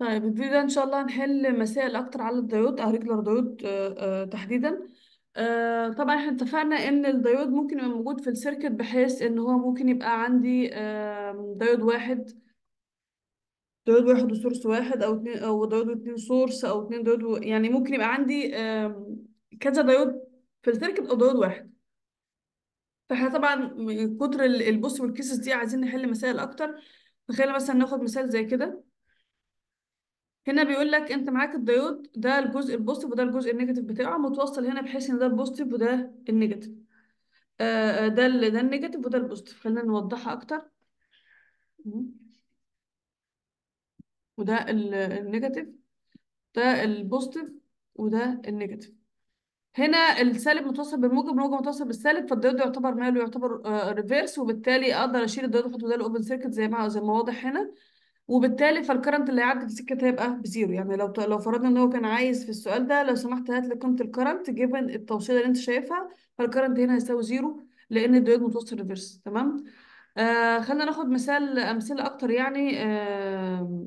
طيب الفيديو ان شاء الله هنحل مسائل اكتر على الديود ريجلر ديود آه، آه، تحديدا آه، طبعا احنا اتفقنا ان الديود ممكن يبقى موجود في السيركت بحيث ان هو ممكن يبقى عندي ديود واحد ديود واحد وسورس واحد او اتنين او ديود واتنين سورس او اتنين ديود يعني ممكن يبقى عندي كذا ديود في السيركت او ديود واحد فاحنا طبعا من كتر البوسبل كيسز دي عايزين نحل مسائل اكتر تخيل مثلا ناخد مثال زي كده هنا بيقول لك انت معاك الديود ده الجزء البوزيتيف وده الجزء النيجاتيف بتاعه متوصل هنا بحيث ان ده البوزيتيف وده النيجاتيف آه، آه، ده اللي ده النيجاتيف وده البوزيتيف خلينا نوضحها اكتر وده النيجاتيف ده البوزيتيف وده النيجاتيف هنا السالب متوصل بالموجب الموجب متوصل بالسالب فالديود يعتبر ماله يعتبر ريفيرس آه، وبالتالي اقدر اشيل الديود واحط ده الاوبن سيركت زي ما زي ما واضح هنا وبالتالي فالكرنت اللي هيعدي في السكه هيبقى بزيرو يعني لو لو فرضنا ان هو كان عايز في السؤال ده لو سمحت هات لي قيمه الكرنت جيفن التوصيله اللي انت شايفها فالكرنت هنا هيساوي زيرو لان الدويد متوصل ريفرس تمام آه خلينا ناخد مثال امثله اكتر يعني آه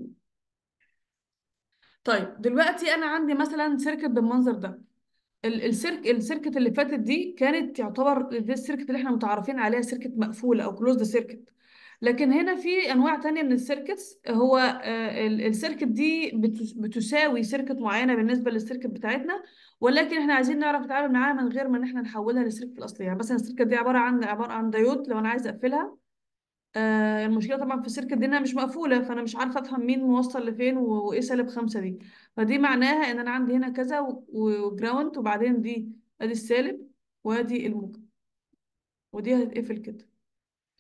طيب دلوقتي انا عندي مثلا سيركت بالمنظر ده السيرك السيركت اللي فاتت دي كانت تعتبر دي السيركت اللي احنا متعارفين عليها سيركت مقفوله او كلوزد سيركت لكن هنا في انواع تانية من السيركتس هو آه، السيركت دي بتساوي سيركت معينه بالنسبه للسيركت بتاعتنا ولكن احنا عايزين نعرف نتعامل معاها من غير ما ان احنا نحولها للسيركت الاصليه يعني مثلا السيركت دي عباره عن عباره عن دايود لو انا عايز اقفلها آه، المشكله طبعا في السيركت دي انها مش مقفوله فانا مش عارفه افهم مين موصل لفين وايه سالب خمسه دي فدي معناها ان انا عندي هنا كذا وجراوند وبعدين دي ادي السالب وادي الموجب ودي هتتقفل كده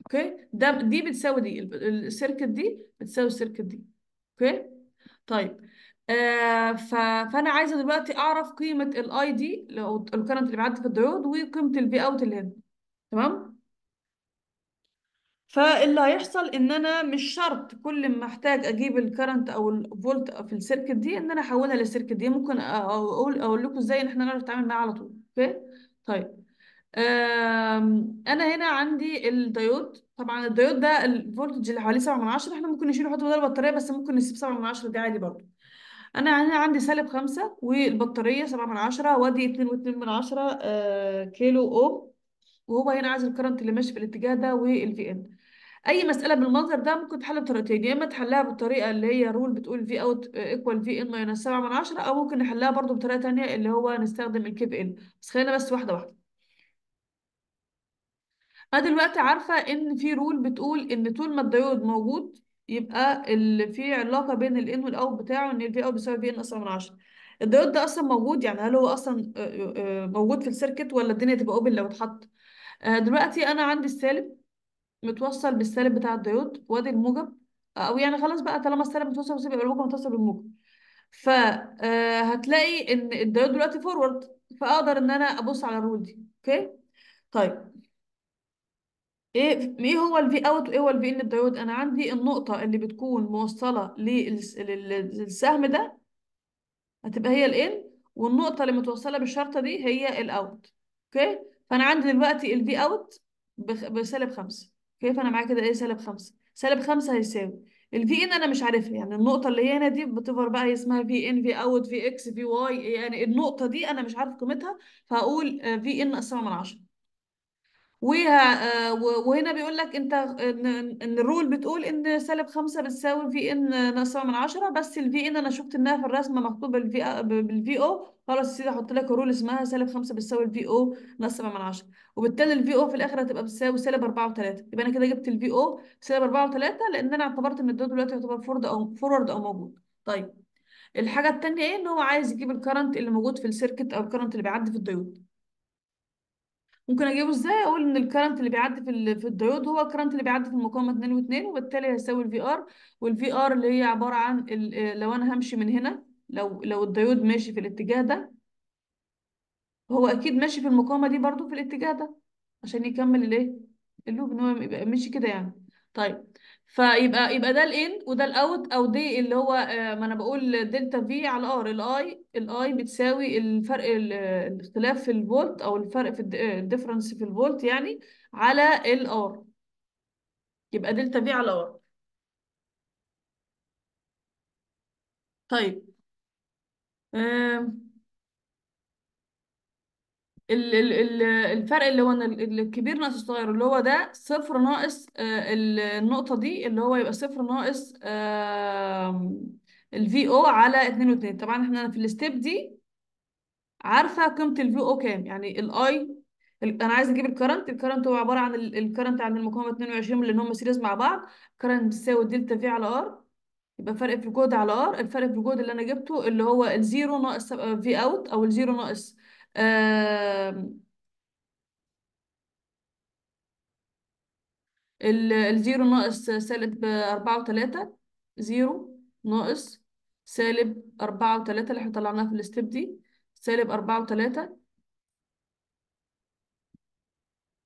اوكي ده دي بتساوي دي السيركت دي بتساوي السيركت دي اوكي طيب آه ف... فانا عايزه دلوقتي اعرف قيمه الاي دي لو الكرنت اللي بيعدي في الديود وقيمه البي اوت اللي هنا تمام فاللي هيحصل ان انا مش شرط كل ما احتاج اجيب الكرنت او الفولت في السيركت دي ان انا احولها للسيركت دي ممكن اقول اقول لكم ازاي ان احنا نعرف نتعامل معاها على طول اوكي طيب انا هنا عندي الديود طبعا الديود ده الفولتج اللي حواليه 7 من 10 احنا ممكن نشيله نحطه بدل البطاريه بس ممكن نسيب 7 من 10 دي عادي برضه انا هنا عندي سالب 5 والبطاريه 7 من 10 وادي 2 و2 من 10 آه، كيلو اوم وهو هنا عايز الكرنت اللي ماشي في الاتجاه ده والفي ان اي مساله بالمنظر ده ممكن تحلها بطريقتين يا اما تحلها بالطريقه اللي هي رول بتقول في اوت ايكوال في ان ماينس 7 من 10 او ممكن نحلها برضو بطريقه ثانيه اللي هو نستخدم الكيب ان بس خلينا بس واحده واحده فدلوقتي عارفة إن في رول بتقول إن طول ما الديود موجود يبقى اللي في علاقة بين الإن والأوت بتاعه إن الفي أوت بيساوي في إن أصغر من 10 الديود ده أصلا موجود يعني هل هو أصلا آه، آه، آه، موجود في السيركت ولا الدنيا تبقى أوبن لو اتحط دلوقتي أنا عندي السالب متوصل بالسالب بتاع الديود وادي الموجب أو يعني خلاص بقى طالما السالب متوصل بالسالب يبقى الموجب متوصل بالموجب فهتلاقي إن الديود دلوقتي فورورد فأقدر إن أنا أبص على الرول دي أوكي طيب ايه ايه هو الفي اوت وايه هو الفي ان الدايود انا عندي النقطه اللي بتكون موصله للسهم ده هتبقى هي الان والنقطه اللي متوصله بالشرطه دي هي الاوت اوكي فانا عندي دلوقتي الفي اوت بسالب 5 اوكي فانا معايا كده ايه سالب 5 سالب 5 هيساوي الفي ان انا مش عارفها يعني النقطه اللي هي هنا دي بتفر بقى اسمها في ان في اوت في اكس في واي يعني النقطه دي انا مش عارف قيمتها فهقول آه، في ان اقسمها من 10 آه، وهنا بيقول لك انت ان الرول بتقول ان سالب خمسة بتساوي في ان ناقص من عشرة بس الفي ان انا شفت انها في الرسمه مكتوب آه، بالفي بالفي او خلاص سيدي احط لك رول اسمها سالب خمسة بتساوي الفي او ناقص من عشرة وبالتالي الفي او في الاخر هتبقى بتساوي سالب أربعة 3 يبقى انا كده جبت الفي او سالب أربعة 3 لان انا اعتبرت ان الدوت دلوقتي يعتبر فورد او فورورد او موجود طيب الحاجه الثانيه ايه ان هو عايز يجيب الكرنت اللي موجود في السيركت او الكرنت اللي بيعدي في الديود ممكن اجيبه ازاي اقول ان الكرنت اللي بيعدي في في الديود هو الكرنت اللي بيعدي في المقاومه 2 و2 وبالتالي هيساوي الفي ار والفي ار اللي هي عباره عن لو انا همشي من هنا لو لو الديود ماشي في الاتجاه ده هو اكيد ماشي في المقاومه دي برضو في الاتجاه ده عشان يكمل الايه اللوب ان هو يبقى ماشي كده يعني طيب فيبقى يبقى ده الان وده الاوت او دي اللي هو آه، ما انا بقول دلتا في على ار الاي الاي بتساوي الفرق الاختلاف في الفولت او الفرق في الديفرنس آه، في الفولت يعني على الار يبقى دلتا في على ار طيب ال ال ال الفرق اللي هو الكبير ناقص الصغير اللي هو ده صفر ناقص آه، النقطة دي اللي هو يبقى صفر ناقص الفي او على اتنين واتنين طبعا احنا في الستيب دي عارفة قيمة الفي او كام يعني الاي انا عايز اجيب الكرنت الكرنت هو عبارة عن الكرنت عند المقاومة 22 لان هم سيريز مع بعض كرنت بتساوي دلتا في على ار يبقى فرق في الجهد على ار الفرق في الجهد اللي انا جبته اللي هو الزيرو ناقص في آه، اوت او الزيرو ناقص الزيرو ناقص سالب أربعة وتلاتة زيرو ناقص سالب أربعة وتلاتة اللي احنا طلعناها في الستيب دي سالب أربعة وتلاتة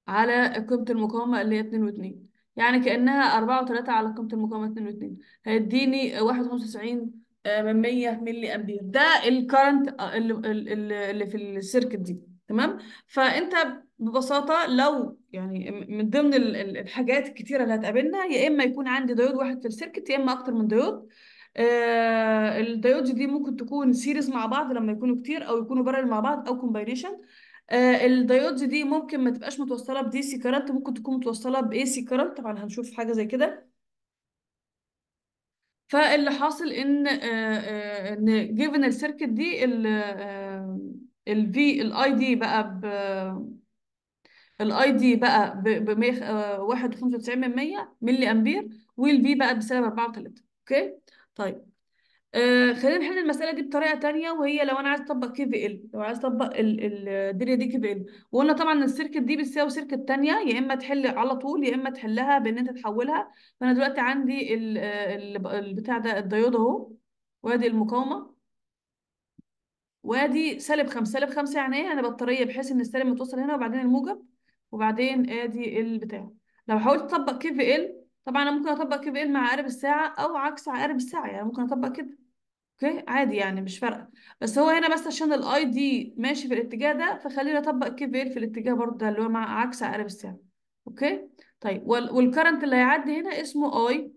على قيمة المقاومة اللي هي اتنين واتنين يعني كأنها أربعة وتلاتة على قيمة المقاومة اتنين واتنين هيديني واحد وخمسة وتسعين آه، من 100 ملي امبير ده الكرنت آه، اللي في السيركت دي تمام فانت ببساطه لو يعني من ضمن الحاجات الكتيره اللي هتقابلنا يا اما يكون عندي ديود واحد في السيركت يا اما اكتر من ديود آه الديودز دي ممكن تكون سيريز مع بعض لما يكونوا كتير او يكونوا بارل مع بعض او كومباينيشن آه الديودز دي ممكن ما تبقاش متوصله بدي سي كرنت ممكن تكون متوصله باي سي كرنت طبعا هنشوف حاجه زي كده فاللي حاصل ان آه، آه، ان جيفن السيركت دي ال آه، ال في الاي دي بقى ب الاي دي بقى ب 195 من 100 ملي امبير والفي بقى بسالب 34 اوكي طيب آه، خلينا نحل المسألة دي بطريقة ثانيه وهي لو أنا عايز أطبق كي في إل لو عايز أطبق الدنيا دي كي في إل وقلنا طبعا السيركت دي بتساوي سيركت ثانيه يا إما تحل على طول يا إما تحلها بإن أنت تحولها فأنا دلوقتي عندي ال ال البتاع ده الديود أهو وأدي المقاومة وأدي سالب خمسة سالب خمسة يعني إيه؟ أنا بطارية بحيث إن السالب متوصل هنا وبعدين الموجب وبعدين أدي البتاع لو حاولت أطبق كي في إل طبعا انا ممكن اطبق كيو بي ال مع عقارب الساعه او عكس عقارب الساعه يعني ممكن اطبق كده اوكي عادي يعني مش فارقه بس هو هنا بس عشان الاي دي ماشي في الاتجاه ده فخلينا اطبق كيو بي ال في الاتجاه برضه ده اللي هو مع عكس عقارب الساعه اوكي طيب والكرنت اللي هيعدي هنا اسمه اي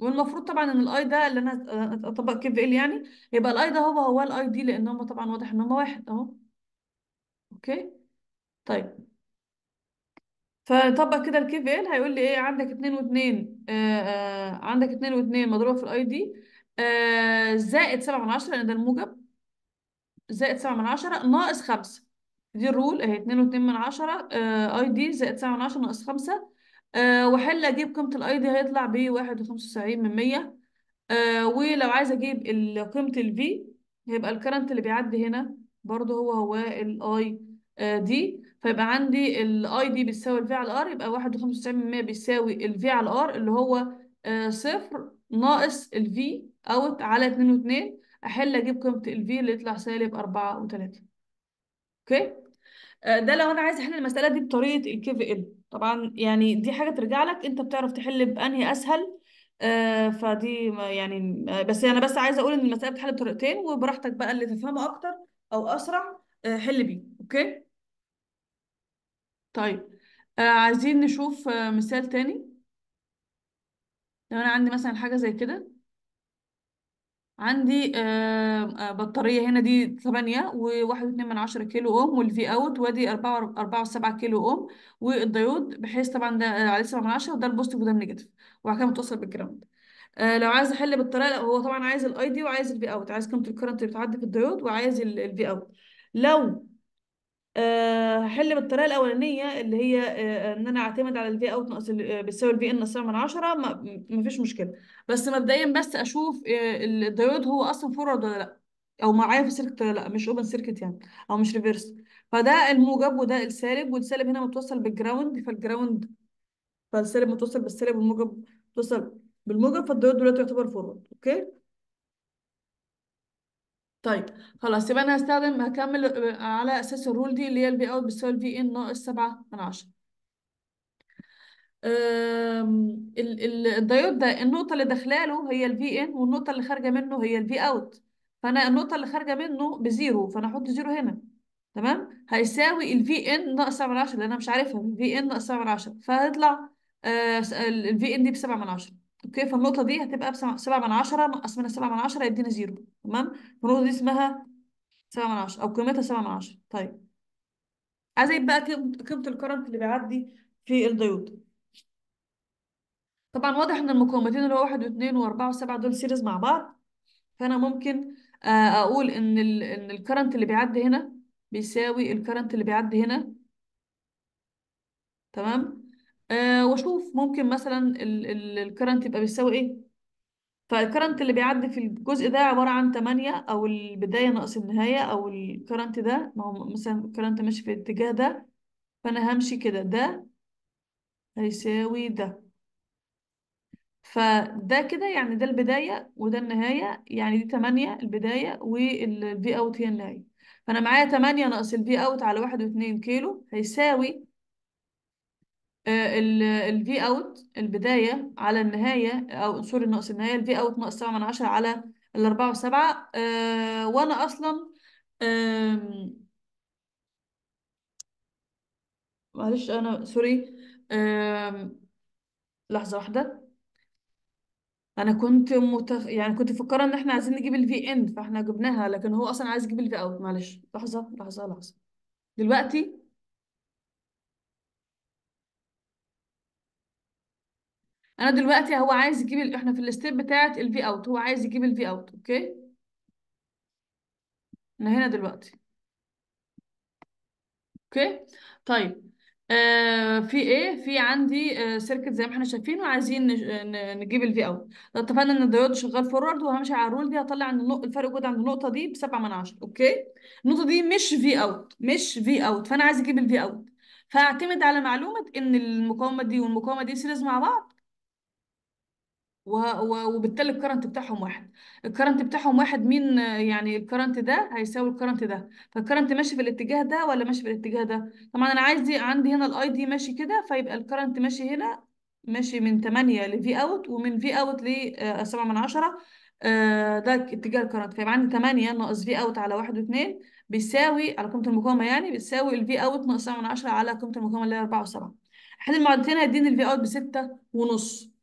والمفروض طبعا ان الاي ده اللي انا اطبق كيف ال يعني يبقى الاي ده هو هو الاي دي لان هم طبعا واضح ان هم واحد اهو اوكي طيب فطبق كده الكي في ال إيه، هيقول لي ايه عندك اتنين واتنين آه آه عندك اتنين واتنين مضروبة في الاي دي آه زائد سبعة من عشرة لأن ده الموجب زائد سبعة من عشرة ناقص خمسة دي الرول اهي اتنين واتنين من عشرة آه، اي دي زائد سبعة من عشرة ناقص خمسة آه واحل اجيب قيمة الاي دي هيطلع ب واحد وخمسة وسبعين من مية آه ولو عايز اجيب قيمة الفي هيبقى الكرنت اللي بيعدي هنا برضه هو هو الاي آه، دي فيبقى عندي الاي دي بتساوي الفي على الار يبقى 91% من بيساوي الفي على الار اللي هو آه، صفر ناقص الفي اوت على 2 و2 احل اجيب قيمة الفي اللي يطلع سالب 4 و3 اوكي آه، ده لو انا عايز احل المسألة دي بطريقة الكي في ال طبعا يعني دي حاجة ترجع لك انت بتعرف تحل بأنهي اسهل آه فدي يعني آه، بس يعني انا بس عايزه اقول ان المساله بتحل بطريقتين وبراحتك بقى اللي تفهمه اكتر او اسرع حل بيه اوكي طيب آه عايزين نشوف آه مثال تاني لو انا عندي مثلا حاجه زي كده عندي آه, آه، بطاريه هنا دي 8 وواحد واتنين من عشرة كيلو اوم والفي اوت وادي أربعة أربعة وسبعة كيلو اوم والديود بحيث طبعا ده آه، عليه سبعة من عشرة وده البوستيف وده النيجاتيف وبعد كده متوصل بالجراوند آه لو عايز احل بالطريقه هو طبعا عايز الاي دي وعايز الفي اوت عايز كم الكرنت اللي بتعدي في الديود وعايز الفي اوت لو آه هحل بالطريقه الاولانيه اللي هي آه، ان انا اعتمد على الفي اوت ناقص آه، بتساوي الفي ان ناقص من 10 ما فيش مشكله بس مبدئيا بس اشوف آه، الدايود هو اصلا فورورد ولا لا او معايا في سيركت ولا لا مش اوبن سيركت يعني او مش ريفرس فده الموجب وده السالب والسالب هنا متوصل بالجراوند فالجراوند فالسالب متوصل بالسالب والموجب متوصل بالموجب فالدايود دلوقتي يعتبر فورورد اوكي طيب خلاص يبقى انا هستخدم هكمل آه، على اساس الرول دي اللي هي البي اوت بتساوي في ان ناقص 7 من 10 الدايود ده النقطة اللي داخله له هي الفي ان والنقطة اللي خارجة منه هي الفي اوت فأنا النقطة اللي خارجة منه بزيرو فأنا أحط زيرو هنا تمام هيساوي الفي ان ناقص 7 من 10 لأن أنا مش عارفها الفي ان ناقص 7 من 10 فهيطلع آه، الفي ان دي ب 7 من 10 اوكي فالنقطه دي هتبقى ب 7 من 10 نقص منها 7 من 10 يدينا زيرو تمام فالنقطه دي اسمها 7 من 10 او قيمتها 7 من 10 طيب عايز اجيب بقى قيمه الكرنت اللي بيعدي في الديود طبعا واضح ان المقاومتين اللي هو واحد واثنين واربعة وسبعة دول سيريز مع بعض فانا ممكن آه، اقول ان ال ان الكرنت اللي بيعدي هنا بيساوي الكرنت اللي بيعدي هنا تمام أه واشوف ممكن مثلا الكرنت يبقى بيساوي ايه فالكرنت اللي بيعدي في الجزء ده عبارة عن 8 او البداية ناقص النهاية او الكرنت ده ما هو مثلا الكرنت ماشي في الاتجاه ده فانا همشي كده ده هيساوي ده فده كده يعني ده البداية وده النهاية يعني دي 8 البداية والفي اوت هي النهاية فأنا معايا 8 ناقص الفي اوت على 1.2 كيلو هيساوي آه، الفي اوت البدايه على النهايه او سوري ناقص النهايه الفي اوت ناقص 7 من 10 على ال 4 و7 آه، وأنا أصلا معلش أنا سوري لحظة واحدة أنا كنت متخ... يعني كنت مفكرة إن إحنا عايزين نجيب الفي إن فإحنا جبناها لكن هو أصلا عايز يجيب الفي أوت معلش لحظة لحظة لحظة دلوقتي انا دلوقتي هو عايز يجيب ال... احنا في الستيب بتاعت الفي اوت هو عايز يجيب الفي اوت اوكي انا هنا دلوقتي اوكي طيب آه في ايه في عندي آه سيركت زي ما احنا شايفين وعايزين نجيب الفي اوت اتفقنا ان الديود شغال فورورد وهمشي على الرول دي هطلع ان النقطه الفرق جهد عند النقطه دي 7 من عشرة اوكي النقطه دي مش في اوت مش في اوت فانا عايز اجيب الفي اوت فاعتمد على معلومه ان المقاومه دي والمقاومه دي سيريز مع بعض وبالتالي الكرنت بتاعهم واحد الكرنت بتاعهم واحد مين يعني الكرنت ده هيساوي الكرنت ده فالكرنت ماشي في الاتجاه ده ولا ماشي في الاتجاه ده طبعا انا عايز دي عندي هنا الاي دي ماشي كده فيبقى الكرنت ماشي هنا ماشي من 8 لفي اوت ومن في اوت ل 7 آه، من 10 آه، ده اتجاه الكرنت فيبقى عندي 8 ناقص في اوت على 1 و2 بيساوي على قيمه المقاومه يعني بيساوي الفي اوت ناقص 7 من 10 على قيمه المقاومه اللي هي 4 و7 احنا المعادلتين هيديني الفي اوت ب 6 ونص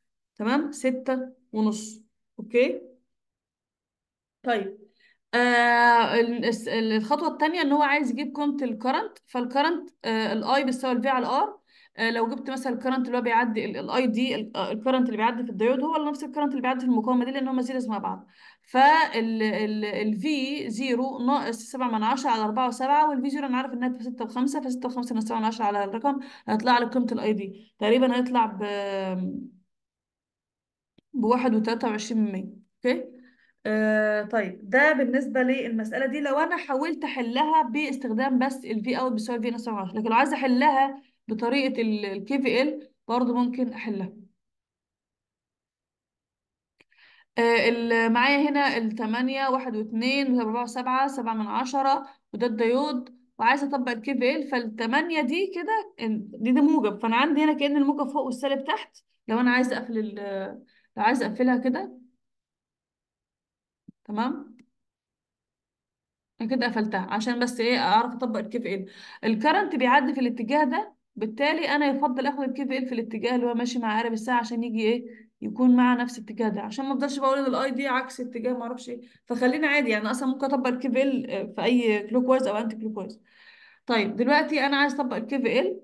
تمام ستة ونص اوكي طيب آه الخطوة الثانية ان هو عايز يجيب قيمة الكرنت فالكرنت آه الاي بيساوي الفي على الار آه لو جبت مثلا الكرنت اللي هو بيعدي الاي دي الكرنت اللي بيعدي في الديود هو نفس الكرنت اللي بيعدي في المقاومة دي لان هما سيريز مع بعض فالفي 0 ناقص 7 من 10 على 4 و7 والفي 0 انا عارف انها تبقى 6 و5 وخمسة 6 و5 ناقص 7 من 10 على الرقم هيطلع لي قيمة الاي دي تقريبا هيطلع ب بواحد وتلاتة وعشرين من مية اوكي آه، طيب ده بالنسبة للمسألة دي لو أنا حاولت أحلها باستخدام بس ال في أوت بيساوي في ناقص 10 لكن لو عايزة أحلها بطريقة في ال برضه ممكن أحلها آه معايا هنا التمانية واحد واتنين وأربعة وسبعة سبعة من عشرة وده الديود وعايزة أطبق الكي في ال KVL فالتمانية دي كده دي, دي موجب فأنا عندي هنا كأن الموجب فوق والسالب تحت لو أنا عايزة أقفل لو عايز اقفلها كده تمام انا كده قفلتها عشان بس ايه اعرف اطبق الكيف ال الكرنت بيعدي في الاتجاه ده بالتالي انا يفضل اخد الكيف ال في الاتجاه اللي هو ماشي مع عقارب الساعه عشان يجي ايه يكون مع نفس الاتجاه ده عشان ما افضلش بقول ان الاي دي عكس اتجاه ما اعرفش ايه فخلينا عادي يعني اصلا ممكن اطبق الكيف ال آه، في اي كلوك وايز او انتي كلوك وايز طيب دلوقتي انا عايز اطبق الكيف ال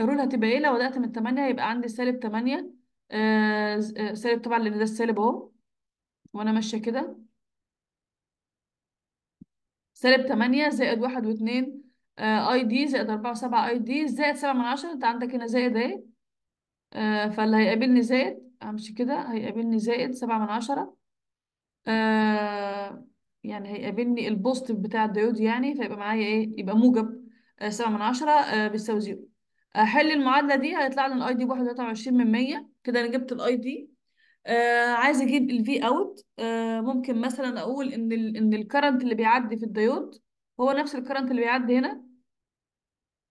الرول هتبقى ايه لو بدات من 8 هيبقى عندي سالب 8 آه، آه، سالب طبعا لان ده السالب اهو وانا ماشيه كده سالب 8 زائد 1 و2 آه، اي دي زائد 4 و7 اي دي زائد 7 من 10 انت عندك هنا زائد اهي فاللي هيقابلني زائد همشي كده هيقابلني زائد 7 من 10 يعني هيقابلني البوست بتاع الديود يعني فيبقى معايا ايه يبقى موجب 7 من 10 بيساوي 0 احل المعادله دي هيطلع لي الاي دي ب 21 من 100 كده انا جبت الاي دي آه عايز اجيب الفي اوت آه ممكن مثلا اقول ان الـ ان الكرنت اللي بيعدي في الديود هو نفس الكرنت اللي بيعدي هنا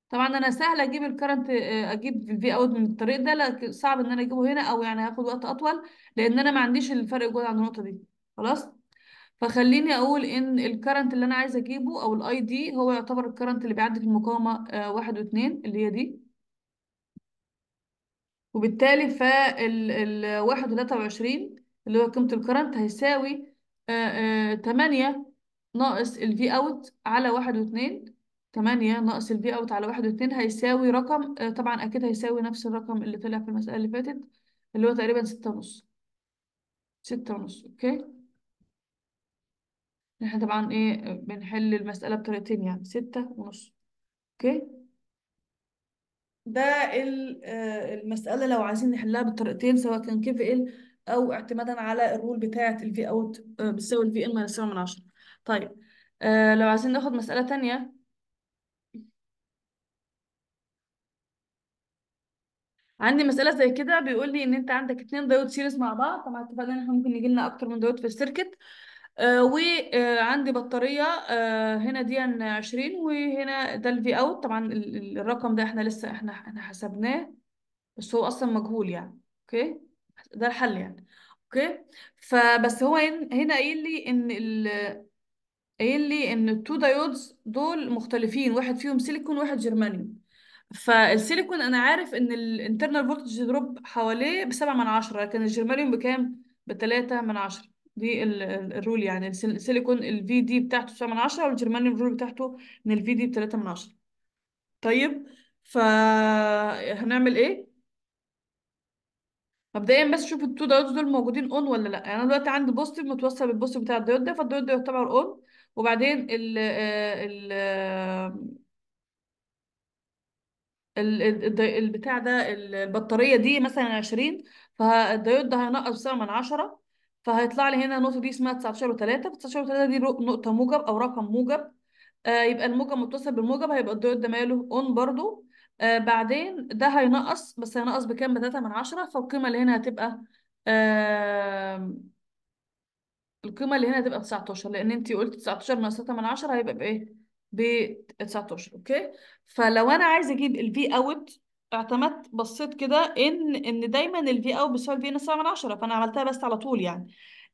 طبعا انا سهل اجيب الكرنت آه اجيب الفي اوت من الطريق ده لكن صعب ان انا اجيبه هنا او يعني هاخد وقت اطول لان انا ما عنديش الفرق جهد عند النقطه دي خلاص فخليني اقول ان الكرنت اللي انا عايزه اجيبه او الاي دي هو يعتبر الكرنت اللي بيعدي في المقاومه آه واحد واثنين اللي هي دي وبالتالي فال ال وعشرين اللي هو قيمة الكرنت هيساوي آه، آه، تمانية ناقص ال V اوت على واحد واتنين تمانية ناقص ال V اوت على واحد واتنين هيساوي رقم آه، طبعا أكيد هيساوي نفس الرقم اللي طلع في المسألة اللي فاتت اللي هو تقريبا ستة ونص ستة ونص أوكي احنا طبعا ايه بنحل المسألة بطريقتين يعني ستة ونص أوكي ده آه، المسألة لو عايزين نحلها بالطريقتين سواء كان كيف ال أو اعتمادا على الرول بتاعة الفي أوت آه، بتساوي الفي إن ماينس من عشرة طيب آه، لو عايزين ناخد مسألة تانية عندي مسألة زي كده بيقول لي إن أنت عندك اتنين دايود سيريز مع بعض طبعا اتفقنا إن احنا ممكن يجي لنا أكتر من دايود في السيركت آه، وعندي آه، بطارية آه، هنا دي 20 وهنا ده الفي اوت طبعا الرقم ده احنا لسه احنا احنا حسبناه بس هو اصلا مجهول يعني اوكي ده الحل يعني اوكي فبس هو هنا قايل لي ان ال قايل لي ان التو دايودز دول مختلفين واحد فيهم سيليكون وواحد جرمانيوم فالسيليكون انا عارف ان الانترنال فولتج دروب حواليه بسبعة من عشرة لكن الجرمانيوم بكام؟ بتلاتة من عشرة دي الرول يعني السيليكون السيليكون الفي دي بتاعته 9 من 10 والجرمانيوم الرول بتاعته ان الفي دي ب 3 من 10 طيب فهنعمل ايه مبدئيا بس شوف التو دايودز دول موجودين اون ولا لا يعني انا دلوقتي عندي بوستيف متوصل بالبوستيف بتاع الدايود ده فالدايود ده يعتبر اون وبعدين ال آه، آه، ال ال- البتاع ده البطارية دي مثلا 20 فالدايود ده هينقص بسبعة من عشرة فهيطلع لي هنا النقطة دي اسمها 19 و3 19 و3 دي نقطة موجب أو رقم موجب آه يبقى الموجب متصل بالموجب هيبقى الديود ده ماله اون برضو آه بعدين ده هينقص بس هينقص بكام ب 3 من 10 فالقيمة اللي هنا هتبقى آه القيمة اللي هنا هتبقى 19 لأن أنت قلت 19 ناقص 3 من 10 هيبقى بإيه؟ ب 19 أوكي؟ فلو أنا عايزة أجيب الـ V أوت اعتمدت بصيت كده ان ان دايما الفي اوت بيساوي الفي نص من 10 فانا عملتها بس على طول يعني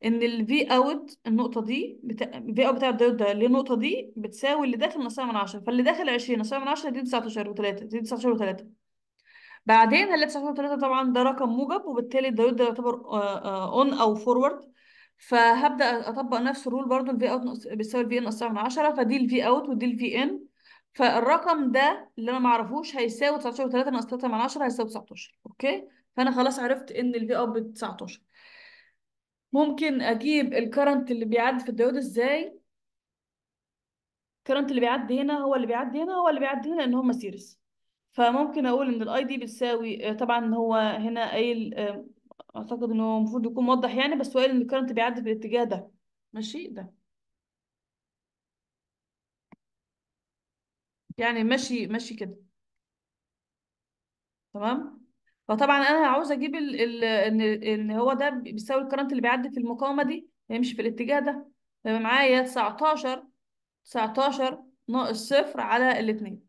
ان الفي اوت النقطه دي بتا... الفي اوت بتاع الدايود ده للنقطه دي بتساوي اللي داخل نص من 10 فاللي داخل 20 نص من 10 دي 19 و3 دي 19 و3 بعدين هنلاقي 19 و3 طبعا ده رقم موجب وبالتالي الدايود ده يعتبر اون آه، آه، او فورورد فهبدا اطبق نفس الرول برضو الفي اوت بيساوي الفي ان نص من 10 فدي الفي اوت ودي الفي ان فالرقم ده اللي انا ما اعرفوش هيساوي 19 و3 ناقص 3 مع 10 هيساوي 19 اوكي فانا خلاص عرفت ان الفي اب 19 ممكن اجيب الكرنت اللي بيعدي في الديود ازاي الكرنت اللي بيعدي هنا هو اللي بيعدي هنا هو اللي بيعدي هنا لان هما سيريز فممكن اقول ان الاي دي بتساوي آه، طبعا هو هنا قايل آه، اعتقد انه المفروض يكون موضح يعني بس هو قايل ان الكرنت بيعدي في الاتجاه ده ماشي ده يعني ماشي ماشي كده تمام فطبعا انا عاوز اجيب ال ال ان ان هو ده بيساوي الكرنت اللي بيعدي في المقاومه دي هيمشي في الاتجاه ده يبقى معايا 19 19 ناقص صفر على الاثنين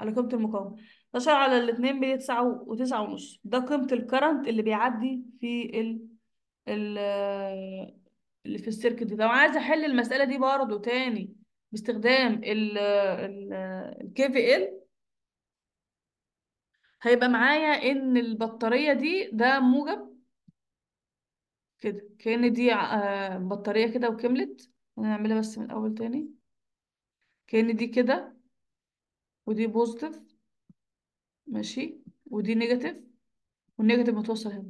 على قيمه المقاومه 19 على الاثنين ب 9 و9 ونص ده قيمه الكرنت اللي بيعدي في ال ال اللي في السيركت ده لو عايزه احل المساله دي برضه تاني باستخدام ال كي في ال هيبقى معايا ان البطارية دي ده موجب كده كأن دي آه، بطارية كده وكملت هنعملها بس من الأول تاني كأن دي كده ودي بوزيتيف ماشي ودي نيجاتيف والنيجاتيف متوصل هنا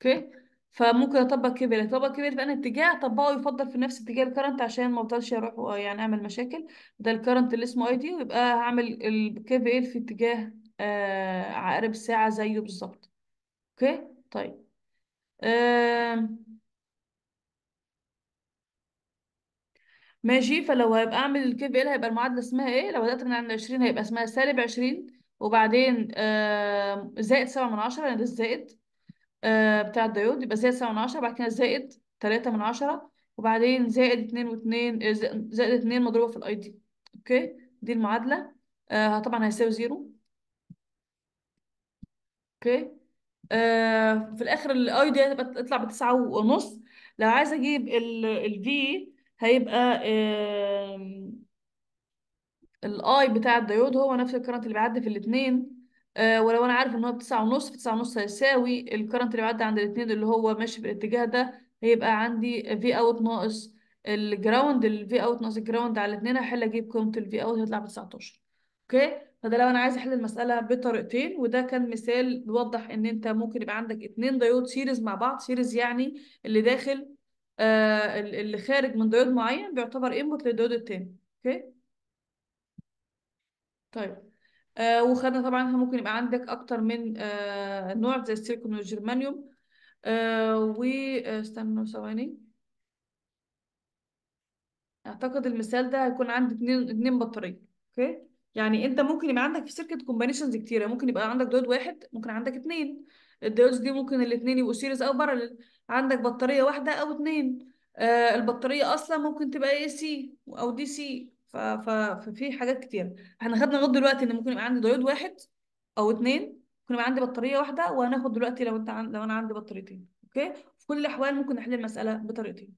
اوكي فممكن اطبق كبير اطبق كبير في اي اتجاه اطبقه يفضل في نفس اتجاه الكرنت عشان ما افضلش اروح يعني اعمل مشاكل ده الكرنت اللي اسمه اي دي ويبقى هعمل الكي في ال في اتجاه آه، عقارب الساعه زيه بالظبط اوكي طيب ماشي فلو هيبقى اعمل الكي في ال هيبقى المعادله اسمها ايه لو بدات من عند 20 هيبقى اسمها سالب 20 وبعدين زائد 7 من 10 يعني ده الزائد آه، بتاع الديود يبقى زائد سبعة من عشرة بعد كده زائد تلاتة من عشرة وبعدين زائد اتنين واتنين 2 آه، زائد اتنين مضروبة في الاي دي اوكي دي المعادلة آه طبعا هيساوي زيرو اوكي آه في الاخر الاي دي هتبقى تطلع بتسعة ونص لو عايزة اجيب الفي هيبقى آه الاي بتاع الديود هو نفس الكرنت اللي بيعدي في الاتنين آه، ولو انا عارف ان هو بتسعة ونص فتسعة ونص هيساوي الكرنت اللي بيعدي عند الاتنين اللي هو ماشي بالاتجاه ده هيبقى عندي في اوت ناقص الجراوند الفي اوت ناقص الجراوند على الاتنين هحل اجيب قيمة الفي اوت هيطلع 19 اوكي فده لو انا عايز احل المسألة بطريقتين وده كان مثال بيوضح ان انت ممكن يبقى عندك اتنين ديود سيريز مع بعض سيريز يعني اللي داخل آه اللي خارج من ديود معين بيعتبر انبوت للديود التاني اوكي طيب آه وخدنا طبعا ممكن يبقى عندك اكتر من آه نوع زي السيليكون والجرمانيوم آه واستنوا آه، ثواني اعتقد المثال ده هيكون عندي اتنين اتنين بطاريه اوكي يعني انت ممكن يبقى عندك في سيركت كومبانيشنز كتيره ممكن يبقى عندك دود واحد ممكن عندك اتنين الديودز دي ممكن الاتنين يبقوا سيريز او بارلل عندك بطاريه واحده او اتنين آه البطاريه اصلا ممكن تبقى اي سي او دي سي ففي حاجات كتير احنا خدنا لغايه دلوقتي ان ممكن يبقى عندي ديود واحد او اتنين ممكن يبقى عندي بطاريه واحده وهناخد دلوقتي لو انت عن... لو انا عندي بطاريتين اوكي في كل الاحوال ممكن نحل المساله بطريقتين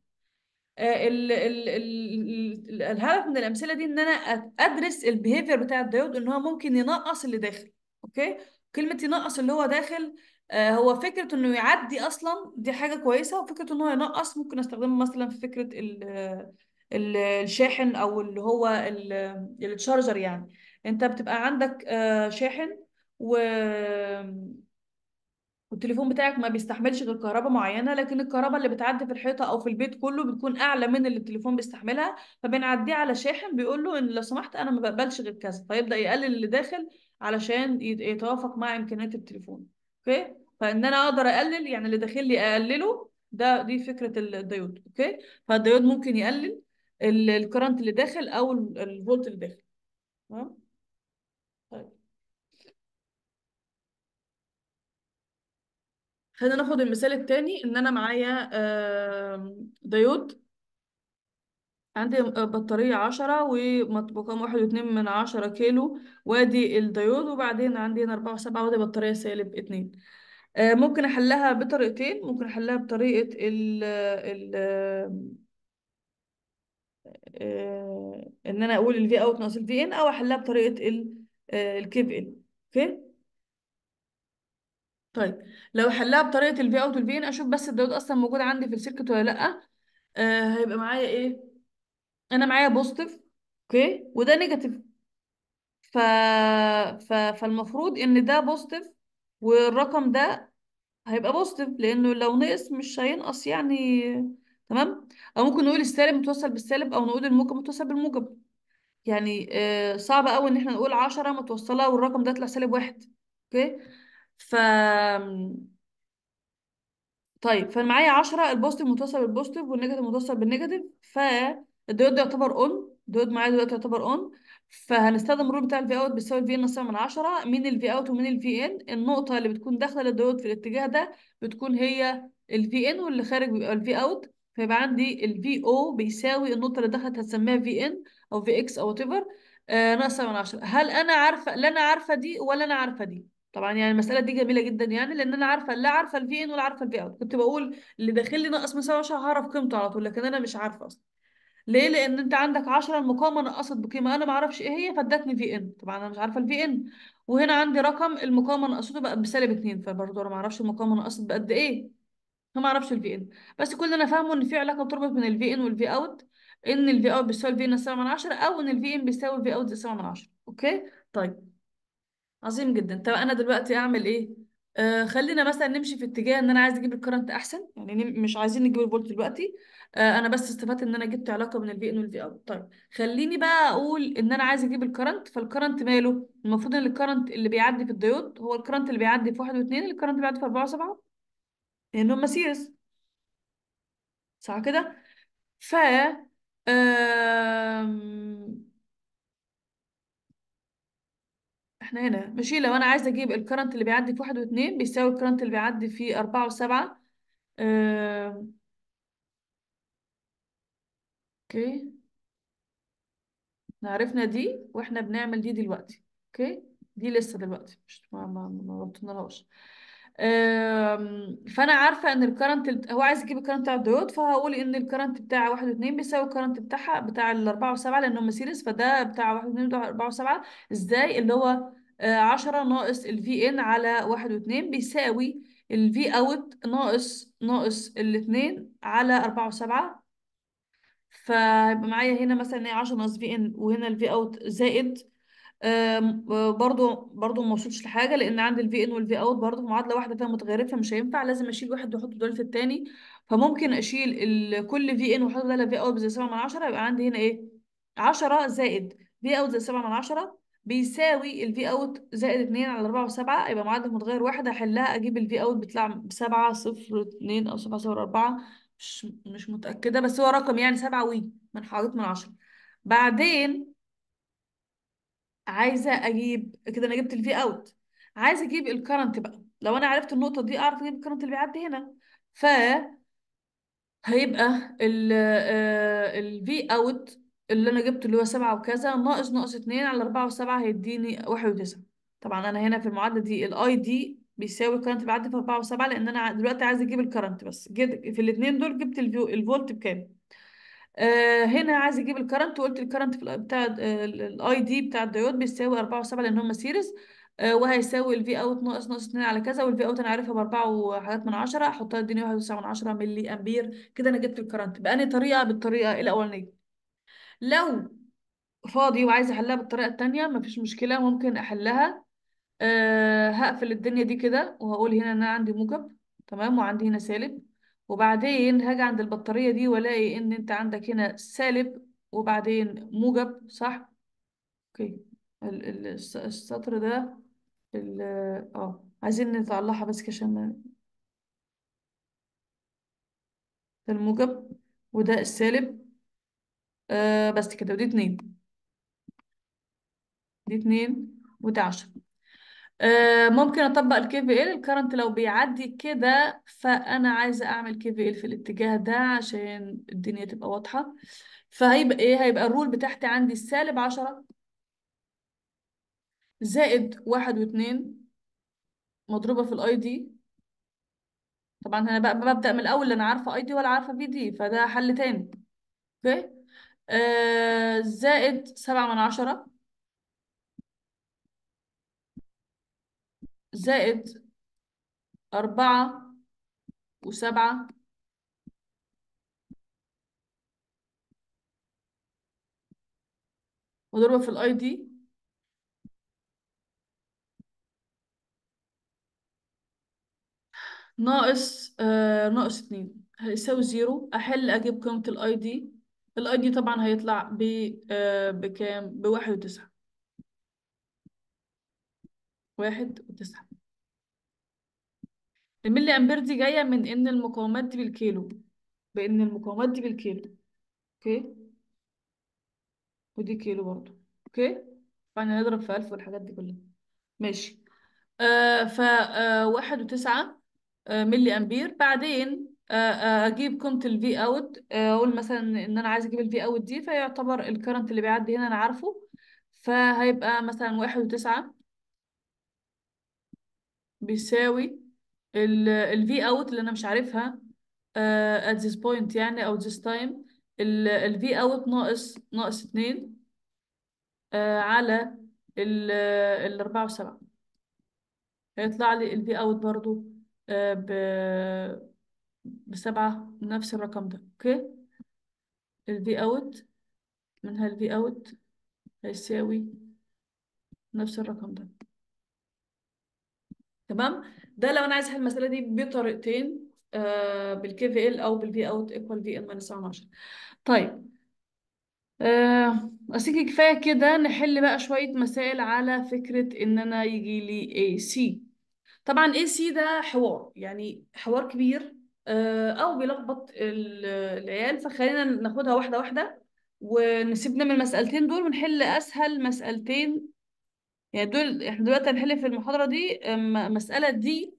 آه، ال... ال... ال... الهدف من الامثله دي ان انا ادرس البيهيفير بتاع الديود ان هو ممكن ينقص اللي داخل اوكي كلمه ينقص اللي هو داخل آه، هو فكره انه يعدي اصلا دي حاجه كويسه وفكره ان هو ينقص ممكن استخدمه مثلا في فكره الشاحن او اللي هو التشارجر يعني انت بتبقى عندك آه، شاحن و والتليفون بتاعك ما بيستحملش غير كهرباء معينه لكن الكهرباء اللي بتعدي في الحيطه او في البيت كله بتكون اعلى من اللي التليفون بيستحملها فبنعديه على شاحن بيقول له ان لو سمحت انا ما بقبلش غير كذا فيبدا يقلل اللي داخل علشان يتوافق مع امكانيات التليفون اوكي فان انا اقدر اقلل يعني اللي داخل لي اقلله ده دي فكره الديود اوكي فالديود ممكن يقلل الكرنت اللي داخل او الفولت اللي داخل تمام طيب. خلينا ناخد المثال الثاني ان انا معايا ديود عندي آه، بطاريه 10 ومطبقهم 1.2 من 10 كيلو وادي الديود وبعدين عندي هنا 4 و7 وادي بطاريه سالب 2 آه، ممكن احلها بطريقتين ممكن احلها بطريقه ال آه، آه، ان انا اقول الفي اوت ناقص الفي ان او احلها بطريقه الكيف آه، ان اوكي طيب لو حلها بطريقه الفي اوت والفي ان اشوف بس الديود اصلا موجود عندي في السيركت ولا لا آه هيبقى معايا ايه انا معايا بوزيتيف اوكي وده نيجاتيف ف... ف... فالمفروض ان ده بوزيتيف والرقم ده هيبقى بوزيتيف لانه لو نقص مش هينقص يعني تمام او ممكن نقول السالب متوصل بالسالب او نقول الموجب متوصل بالموجب يعني آه، صعب قوي ان احنا نقول 10 متوصله والرقم ده يطلع سالب واحد اوكي ف طيب فانا معايا 10 البوزيتيف متوصل بالبوزيتيف والنيجاتيف متوصل بالنيجاتيف فالديود ده يعتبر اون الديود معايا دلوقتي يعتبر اون فهنستخدم الرول بتاع الفي اوت بيساوي الفي ان ناقص من 10 مين الفي اوت ومين الفي ان النقطه اللي بتكون داخله للديود في الاتجاه ده بتكون هي الفي ان واللي خارج بيبقى الفي اوت فيبقى عندي ال VO بيساوي النقطة اللي دخلت في VN أو VX أو whatever ايفر آه، ناقص 7 من 10 هل أنا عارفة لا أنا عارفة دي ولا أنا عارفة دي؟ طبعا يعني المسألة دي جميلة جدا يعني لأن أنا عارفة لا عارفة ال VN ولا عارفة ال VOUT كنت بقول اللي داخل لي ناقص من 7 من 10 هعرف قيمته على طول لكن أنا مش عارفة أصلا ليه؟ لأن أنت عندك 10 المقاومة نقصت بقيمة أنا ما أعرفش إيه هي فادتني VN طبعا أنا مش عارفة ال VN وهنا عندي رقم المقاومة نقصته بقى بسالب 2 فبرضه أنا ما أعرفش المقاومة نقصت بقد إيه ما اعرفش الفي ان بس كل اللي انا فاهمه ان في علاقه بتربط بين الفي ان والفي اوت ان الفي اوت بيساوي الفي ان السالب من 10 او ان الفي ان بيساوي الفي اوت السالب من 10 اوكي طيب عظيم جدا طب انا دلوقتي اعمل ايه آه خلينا مثلا نمشي في اتجاه ان انا عايز اجيب الكرنت احسن يعني مش عايزين نجيب الفولت دلوقتي آه انا بس استفدت ان انا جبت علاقه بين الفي ان والفي اوت طيب خليني بقى اقول ان انا عايز اجيب الكرنت فالكرنت ماله المفروض ان الكرنت اللي بيعدي في الديود هو الكرنت اللي بيعدي في 1 و2 الكرنت اللي بيعدي في 4 و7 لأنه هم صح كده ف احنا هنا ماشي لو انا عايزه اجيب الكرنت اللي بيعدي في واحد واثنين بيساوي الكرنت اللي بيعدي في اربعة وسبعة اوكي احنا عرفنا دي واحنا بنعمل دي دلوقتي اوكي دي لسه دلوقتي مش ما ما ما وصلنالهاش فانا عارفه ان الكرنت هو عايز يجيب الكرنت بتاع الديود فهقول ان الكرنت بتاع واحد واتنين بيساوي الكرنت بتاعها بتاع الاربعة وسبعة لان هم سيريز فده بتاع واحد واتنين بتاع اربعة وسبعة ازاي اللي هو آه، عشرة ناقص الفي ان على واحد واتنين بيساوي الفي اوت ناقص ناقص الاتنين على اربعة وسبعة فهيبقى معايا هنا مثلا ايه عشرة ناقص في ان وهنا الفي اوت زائد آه، برضو برضو ما وصلتش لحاجه لان عندي الفي ان والفي اوت برضو في معادله واحده فيها متغيرين فمش هينفع لازم اشيل واحد واحط دول في الثاني فممكن اشيل كل في ان واحط ده في اوت زي 7 من 10 يبقى عندي هنا ايه 10 زائد في اوت زي 7 من 10 بيساوي الفي اوت زائد 2 على 4 و7 يبقى معادله متغير واحد احلها اجيب الفي اوت بيطلع ب 7 0 2 او 7 0 4 مش مش متاكده بس هو رقم يعني 7 وي من حاجات من 10 بعدين عايزه اجيب كده انا جبت الفي اوت عايزه اجيب الكرنت بقى لو انا عرفت النقطه دي اعرف اجيب الكرنت اللي بيعدي هنا ف هيبقى ال آه، الفي اوت اللي انا جبته اللي هو سبعة وكذا ناقص ناقص اتنين على اربعة وسبعة هيديني واحد وتسعة طبعا انا هنا في المعادلة دي الاي دي بيساوي الكرنت بيعدي في اربعة وسبعة لان انا دلوقتي عايزة اجيب الكرنت بس جد في الاتنين دول جبت الفولت بكام آه، هنا عايز اجيب الكرنت وقلت الكرنت بتاع آه، الاي دي بتاع الديود بيساوي 4 و7 لان هم سيريز آه، وهيساوي الفي اوت ناقص ناقص 2 على كذا والفي اوت انا عارفها ب 4 وحاجات من 10 احطها اديني 1.9 ملي امبير كده انا جبت الكرنت بأني طريقه بالطريقه الاولانيه لو فاضي وعايز احلها بالطريقه الثانيه مفيش مشكله ممكن احلها أه هقفل الدنيا دي كده وهقول هنا ان انا عندي موجب تمام وعندي هنا سالب وبعدين هاجي عند البطارية دي والاقي ان انت عندك هنا سالب وبعدين موجب صح اوكي السطر ده ال اه عايزين نطلعها بس عشان ده الموجب وده السالب آه بس كده ودي اتنين دي اتنين وده عشرة آه، ممكن اطبق الكي في ال الكرنت لو بيعدي كده فانا عايزه اعمل كي في ال في الاتجاه ده عشان الدنيا تبقى واضحه فهيبقى ايه هيبقى الرول بتاعتي عندي سالب 10 زائد 1 و2 مضروبه في الاي دي طبعا انا بقى ببدا من الاول لا انا عارفه اي دي ولا عارفه في دي فده حل تاني اوكي آه زائد سبعة من عشرة زائد أربعة وسبعة مضروبة في الأي دي ناقص آه ناقص اتنين هيساوي زيرو أحل أجيب قيمة الأي دي الأي دي طبعا هيطلع ب آه بكام بواحد وتسعة واحد وتسعة الملي أمبير دي جاية من إن المقاومات دي بالكيلو بإن المقاومات دي بالكيلو أوكي ودي كيلو برضو أوكي فأنا نضرب في ألف والحاجات دي كلها ماشي آه فا آه واحد وتسعة آه ملي أمبير بعدين آه، آه، أجيب قيمة الفي أوت أقول مثلا إن أنا عايز أجيب الفي أوت دي فيعتبر الكرنت اللي بيعدي هنا أنا عارفه فهيبقى مثلا واحد وتسعة بيساوي ال V out اللي أنا مش عارفها آه، at this point يعني أو this time ال V out ناقص ناقص اتنين uh, على ال آه، ال 4 وسبعة هيطلع لي ال V out برضو uh, ب بسبعة نفس الرقم ده اوكي ال V out منها ال V out هيساوي نفس الرقم ده تمام ده لو انا عايز احل المساله دي بطريقتين آه بالكي في ال او بالفي اوت ايكوال في ان ماينس 10 طيب آه أسيكي كفايه كده نحل بقى شويه مسائل على فكره ان انا يجي لي اي سي طبعا اي سي ده حوار يعني حوار كبير آه او بيلخبط العيال فخلينا ناخدها واحده واحده ونسيبنا من المسألتين دول ونحل أسهل مسألتين يعني دول احنا دلوقتي هنحل في المحاضرة دي مسألة دي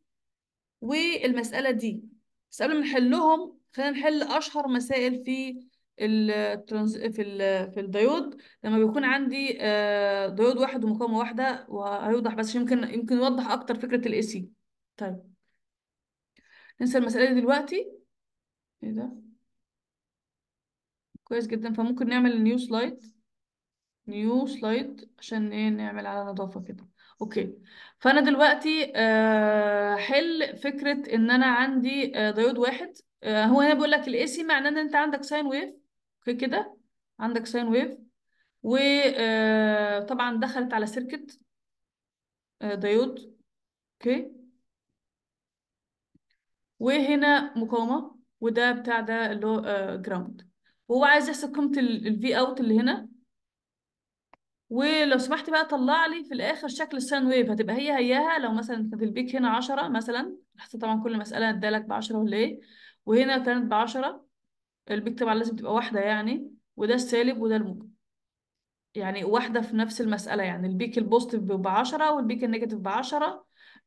والمسألة دي بس قبل ما نحلهم خلينا نحل أشهر مسائل في الترانز... في ال... في الديود لما بيكون عندي آه، ديود واحد ومقاومة واحدة وهيوضح بس يمكن يمكن يوضح أكتر فكرة الاي سي طيب ننسى المسألة دي دلوقتي ايه ده كويس جدا فممكن نعمل نيو سلايد نيو سلايد عشان ايه نعمل على نظافة كده اوكي فانا دلوقتي آه، حل فكرة ان انا عندي آه، ديود واحد آه، هو هنا بيقول لك الاي سي معناه ان انت عندك ساين ويف اوكي كده عندك ساين ويف وطبعا دخلت على سيركت ديود اوكي وهنا مقاومة وده بتاع ده اللي هو جراوند وهو عايز يحسب قيمة الفي اوت اللي هنا ولو سمحت بقى طلع لي في الاخر شكل الساين ويف هتبقى هي هياها لو مثلا كانت البيك هنا 10 مثلا حتى طبعا كل مساله ادالك ب 10 ولا ايه وهنا كانت ب 10 البيك طبعا لازم تبقى واحده يعني وده السالب وده الموجب يعني واحده في نفس المساله يعني البيك البوزيتيف ب 10 والبيك النيجاتيف ب 10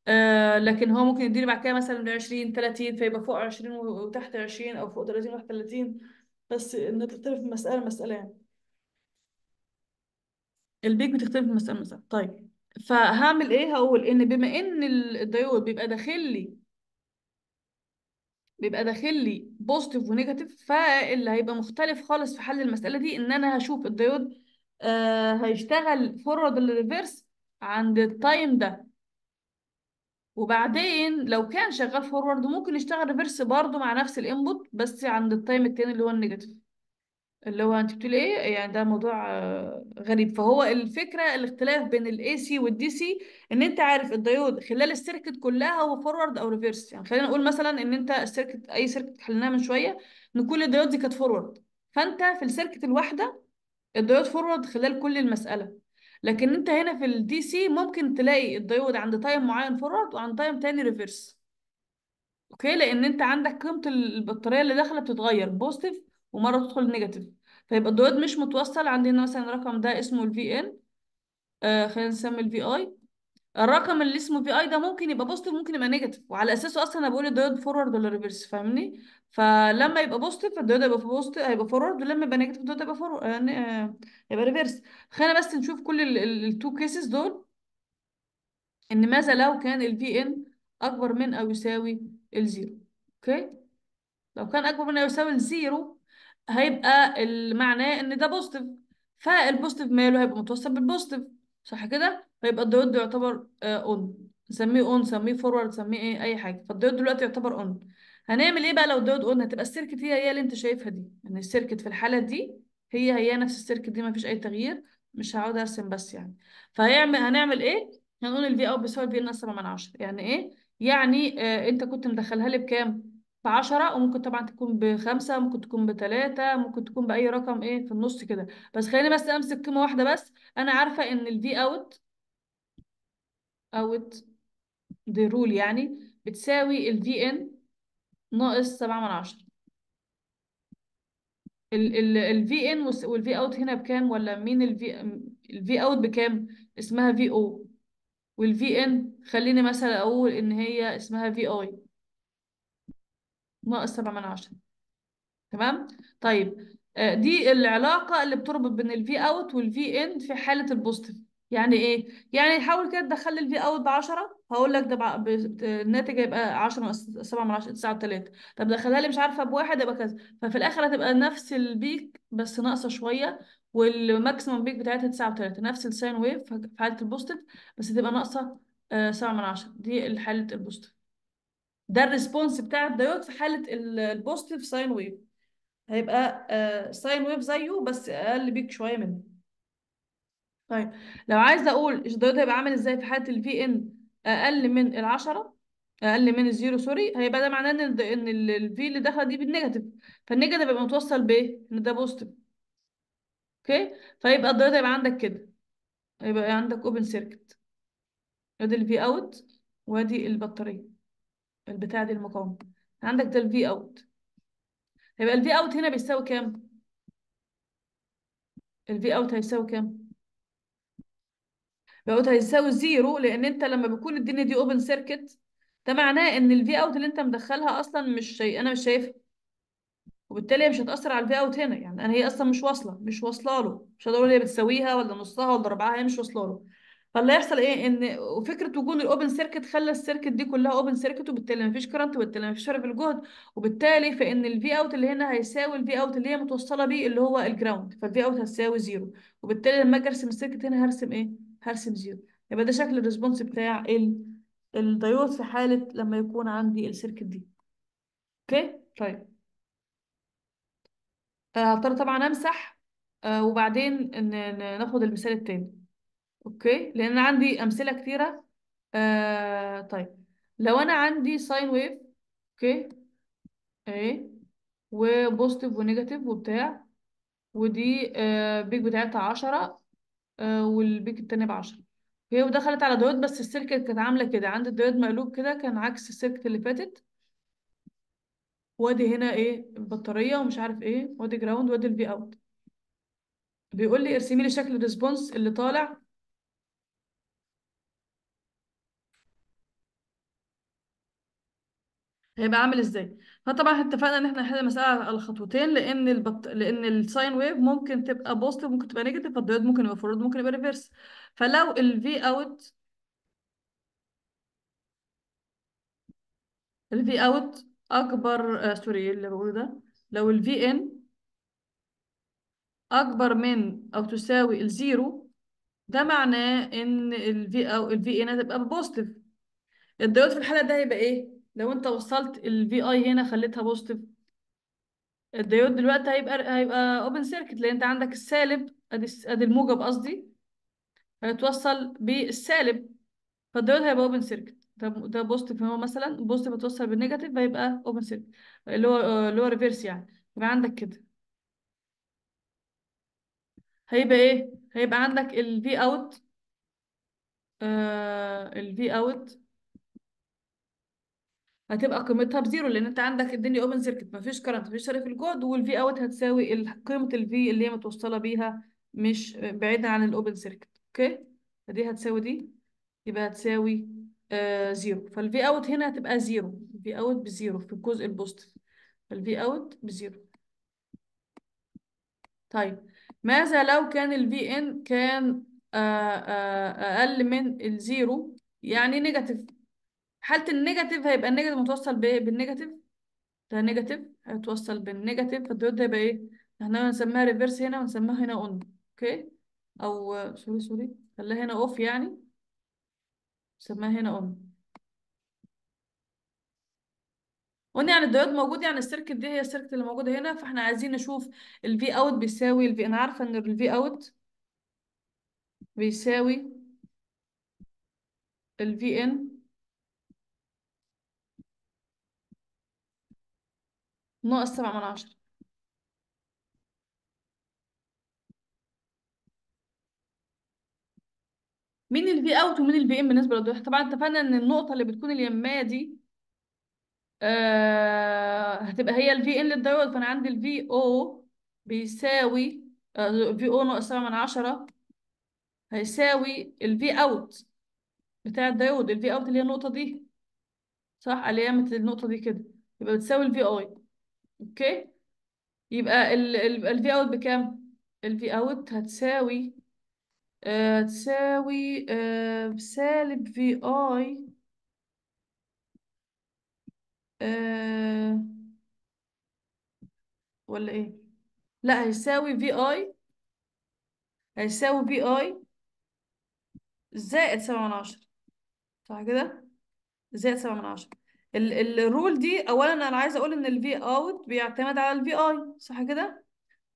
آه لكن هو ممكن يديني بعد كده مثلا 20 30 فيبقى فوق 20 وتحت 20 او فوق 30 وتحت 30 بس ان تختلف المساله مساله يعني البيك بتختلف من مسألة مسألة طيب فهعمل ايه هقول ان بما ان الديود بيبقى داخل لي بيبقى داخل لي بوزيتيف ونيجاتيف فاللي هيبقى مختلف خالص في حل المسألة دي ان انا هشوف الديود آه هيشتغل فورورد ولا ريفرس عند التايم ده وبعدين لو كان شغال فورورد ممكن يشتغل ريفرس برضه مع نفس الانبوت بس عند التايم التاني اللي هو النيجاتيف اللي هو انت بتقولي ايه يعني ده موضوع آه، غريب فهو الفكره الاختلاف بين الاي سي والدي سي ان انت عارف الديود خلال السيركت كلها هو فورورد او ريفرس يعني خلينا نقول مثلا ان انت السيركت اي سيركت حلناها من شويه ان كل الديود دي كانت فورورد فانت في السيركت الواحده الديود فورورد خلال كل المساله لكن انت هنا في الدي سي ممكن تلاقي الديود عند تايم معين فورورد وعند تايم تاني ريفرس اوكي لان انت عندك قيمه البطاريه اللي داخله بتتغير بوزيتيف ومره تدخل نيجاتيف فيبقى الدويد مش متوصل عندنا مثلا الرقم ده اسمه الفي ان آه خلينا نسمي الفي اي الرقم اللي اسمه في اي ده ممكن يبقى بوزيتيف ممكن يبقى نيجاتيف وعلى اساسه اصلا انا بقول الديود فورورد ولا ريفرس فاهمني فلما يبقى بوزيتيف الديود هيبقى بوزيتيف هيبقى فورورد ولما يبقى نيجاتيف الديود هيبقى فور آه, آه، يبقى ريفرس خلينا بس نشوف كل التو كيسز دول ان ماذا لو كان الفي ان اكبر من او يساوي الزيرو اوكي لو كان اكبر من او يساوي الزيرو هيبقى معناه ان ده بوزيتيف فالبوزيتيف ماله هيبقى متوصل بالبوزيتيف صح كده فيبقى الديود يعتبر اون آه، نسميه اون نسميه فورورد نسميه ايه اي حاجه فالديود دلوقتي يعتبر اون هنعمل ايه بقى لو الديود اون هتبقى السيركت هي هي اللي انت شايفها دي يعني السيركت في الحاله دي هي هي نفس السيركت دي ما فيش اي تغيير مش هقعد ارسم بس يعني فهيعمل هنعمل ايه هنقول الفي او بيساوي الفي ناقص 7 من 10 يعني ايه يعني آه انت كنت مدخلها لي بكام بعشرة وممكن طبعا تكون بخمسة ممكن تكون بتلاتة ممكن تكون بأي رقم ايه في النص كده بس خليني بس أمسك قيمة واحدة بس أنا عارفة إن الفي أوت أوت دي رول يعني بتساوي الفي إن ناقص سبعة من عشرة الفي إن والفي أوت هنا بكام ولا مين الفي الفي أوت بكام اسمها في أو والفي إن خليني مثلا أقول إن هي اسمها في أي ناقص 7 من 10 تمام طيب آه، دي العلاقه اللي بتربط بين الفي اوت والفي ان في حاله البوزيتيف يعني ايه يعني حاول كده تدخل الفي اوت ب 10 هقول لك ده الناتج هيبقى 10 ناقص 7 من 10 9 و 3 طب دخلها لي مش عارفه بواحد يبقى كذا ففي الاخر هتبقى نفس البيك بس ناقصه شويه والماكسيمم بيك بتاعتها 9 و3 نفس الساين ويف في حاله البوزيتيف بس هتبقى ناقصه 7 آه، من 10 دي حاله البوزيتيف ده الريسبونس بتاع الدايود في حاله البوزيتيف ساين ويف هيبقى ساين آه، ويف زيه بس اقل بيك شويه منه طيب لو عايزه اقول الدايود هيبقى عامل ازاي في حاله الفي ان اقل من العشرة اقل من الزيرو سوري هيبقى ده معناه ان ان الفي اللي داخله دي بالنيجاتيف فالنيجاتيف يبقى متوصل بايه ان ده بوزيتيف اوكي فيبقى الدايود هيبقى عندك كده هيبقى عندك اوبن سيركت ادي الفي اوت وادي البطاريه البتاع دي المقاومه عندك ده الفي اوت هيبقى الفي اوت هنا بيساوي كام الفي اوت هيساوي كام الفي اوت هيساوي زيرو لان انت لما بيكون الدنيا دي اوبن سيركت ده معناه ان الفي اوت اللي انت مدخلها اصلا مش شيء انا مش شايفها وبالتالي مش هتاثر على الفي اوت هنا يعني انا هي اصلا مش واصله مش واصله له مش هقول هي بتساويها ولا نصها ولا ربعها هي مش واصله له فاللي هيحصل ايه ان وفكره وجود الاوبن سيركت خلى السيركت دي كلها اوبن سيركت وبالتالي مفيش كرنت وبالتالي مفيش شرب الجهد وبالتالي فان الفي اوت اللي هنا هيساوي الفي اوت اللي هي متوصله بيه اللي هو الجراوند فالفي اوت هتساوي زيرو وبالتالي لما اجي ارسم السيركت هنا هرسم ايه؟ هرسم زيرو يبقى ده شكل الريسبونس بتاع ال الديود في حاله لما يكون عندي السيركت دي اوكي طيب آه، هضطر طبعا امسح آه، وبعدين ناخد المثال التاني اوكي لان انا عندي امثله كتيره آه طيب لو انا عندي ساين ويف اوكي ايه وبوزيتيف ونيجاتيف وبتاع ودي آه بيك بتاعتها 10 آه والبيك التانية ب 10 هي ودخلت على دوت بس السيركت كانت عامله كده عند الدوت مقلوب كده كان عكس السيركت اللي فاتت وادي هنا ايه البطاريه ومش عارف ايه وادي جراوند وادي البي اوت بيقول لي ارسمي لي شكل الريسبونس اللي طالع هيبقى عامل ازاي فطبعا اتفقنا ان احنا نحل المساله على خطوتين لان البط... لان الساين ويف ممكن تبقى بوزيتيف ممكن تبقى نيجاتيف فالديود ممكن يبقى فورورد ممكن يبقى ريفرس فلو الفي اوت الفي اوت اكبر آه سوري إيه اللي بقوله ده لو الفي ان اكبر من او تساوي الزيرو ده معناه ان الفي او الفي ان هتبقى بوزيتيف الديود في الحاله ده هيبقى ايه لو انت وصلت الفي اي هنا خليتها بوزيتيف الديود دلوقتي هيبقى هيبقى اوبن سيركت لان انت عندك السالب ادي ادي الموجب قصدي هيتوصل بالسالب فالديود هيبقى اوبن سيركت ده ده بوزيتيف هو مثلا بوزيتيف هتوصل بالنيجاتيف هيبقى اوبن سيركت اللي هو اللي هو ريفرس يعني يبقى عندك كده هيبقى ايه هيبقى عندك الفي اوت آه الفي اوت هتبقى قيمتها بزيرو لان انت عندك الدنيا اوبن سيركت مفيش كرنت مفيش شريف الجهد والفي اوت هتساوي قيمه الفي اللي هي متوصله بيها مش بعيدا عن الاوبن سيركت اوكي فدي هتساوي دي يبقى هتساوي آه زيرو فالفي اوت هنا هتبقى زيرو الفي اوت بزيرو في الجزء البوزيتيف فالفي اوت بزيرو طيب ماذا لو كان الفي ان كان آآ آه، آآ آه، اقل من الزيرو يعني نيجاتيف حالة النيجاتيف هيبقى النيجاتيف متوصل بايه بالنيجاتيف ده نيجاتيف هيتوصل بالنيجاتيف فالديود ده يبقى ايه احنا هنسميها ريفرس هنا ونسميها هنا اون اوكي او سوري سوري خليها هنا اوف يعني نسميها هنا اون اون يعني الديود موجود يعني السيركت دي هي السيركت اللي موجوده هنا فاحنا عايزين نشوف الفي اوت بيساوي الفي انا عارفه ان الفي اوت بيساوي الفي ان ناقص سبعة من عشرة مين الفي اوت ومين الفي ان بالنسبة للضيح طبعا اتفقنا ان النقطة اللي بتكون اليماية دي آه هتبقى هي الفي ان للدايود فانا عندي الفي او بيساوي الفي آه، او ناقص سبعة من عشرة هيساوي الفي اوت بتاع الدايود الفي اوت اللي هي النقطة دي صح اللي هي النقطة دي كده يبقى بتساوي الفي اي اوكي يبقى في اوت بكام في اوت هتساوي آه، هتساوي آه، سالب في اي آه، ولا ايه لا هيساوي في اي هيساوي في اي زائد سبعة من عشرة صح كده زائد سبعة من عشرة الرول دي اولا انا عايزه اقول ان الفي اوت بيعتمد على الفي اي صح كده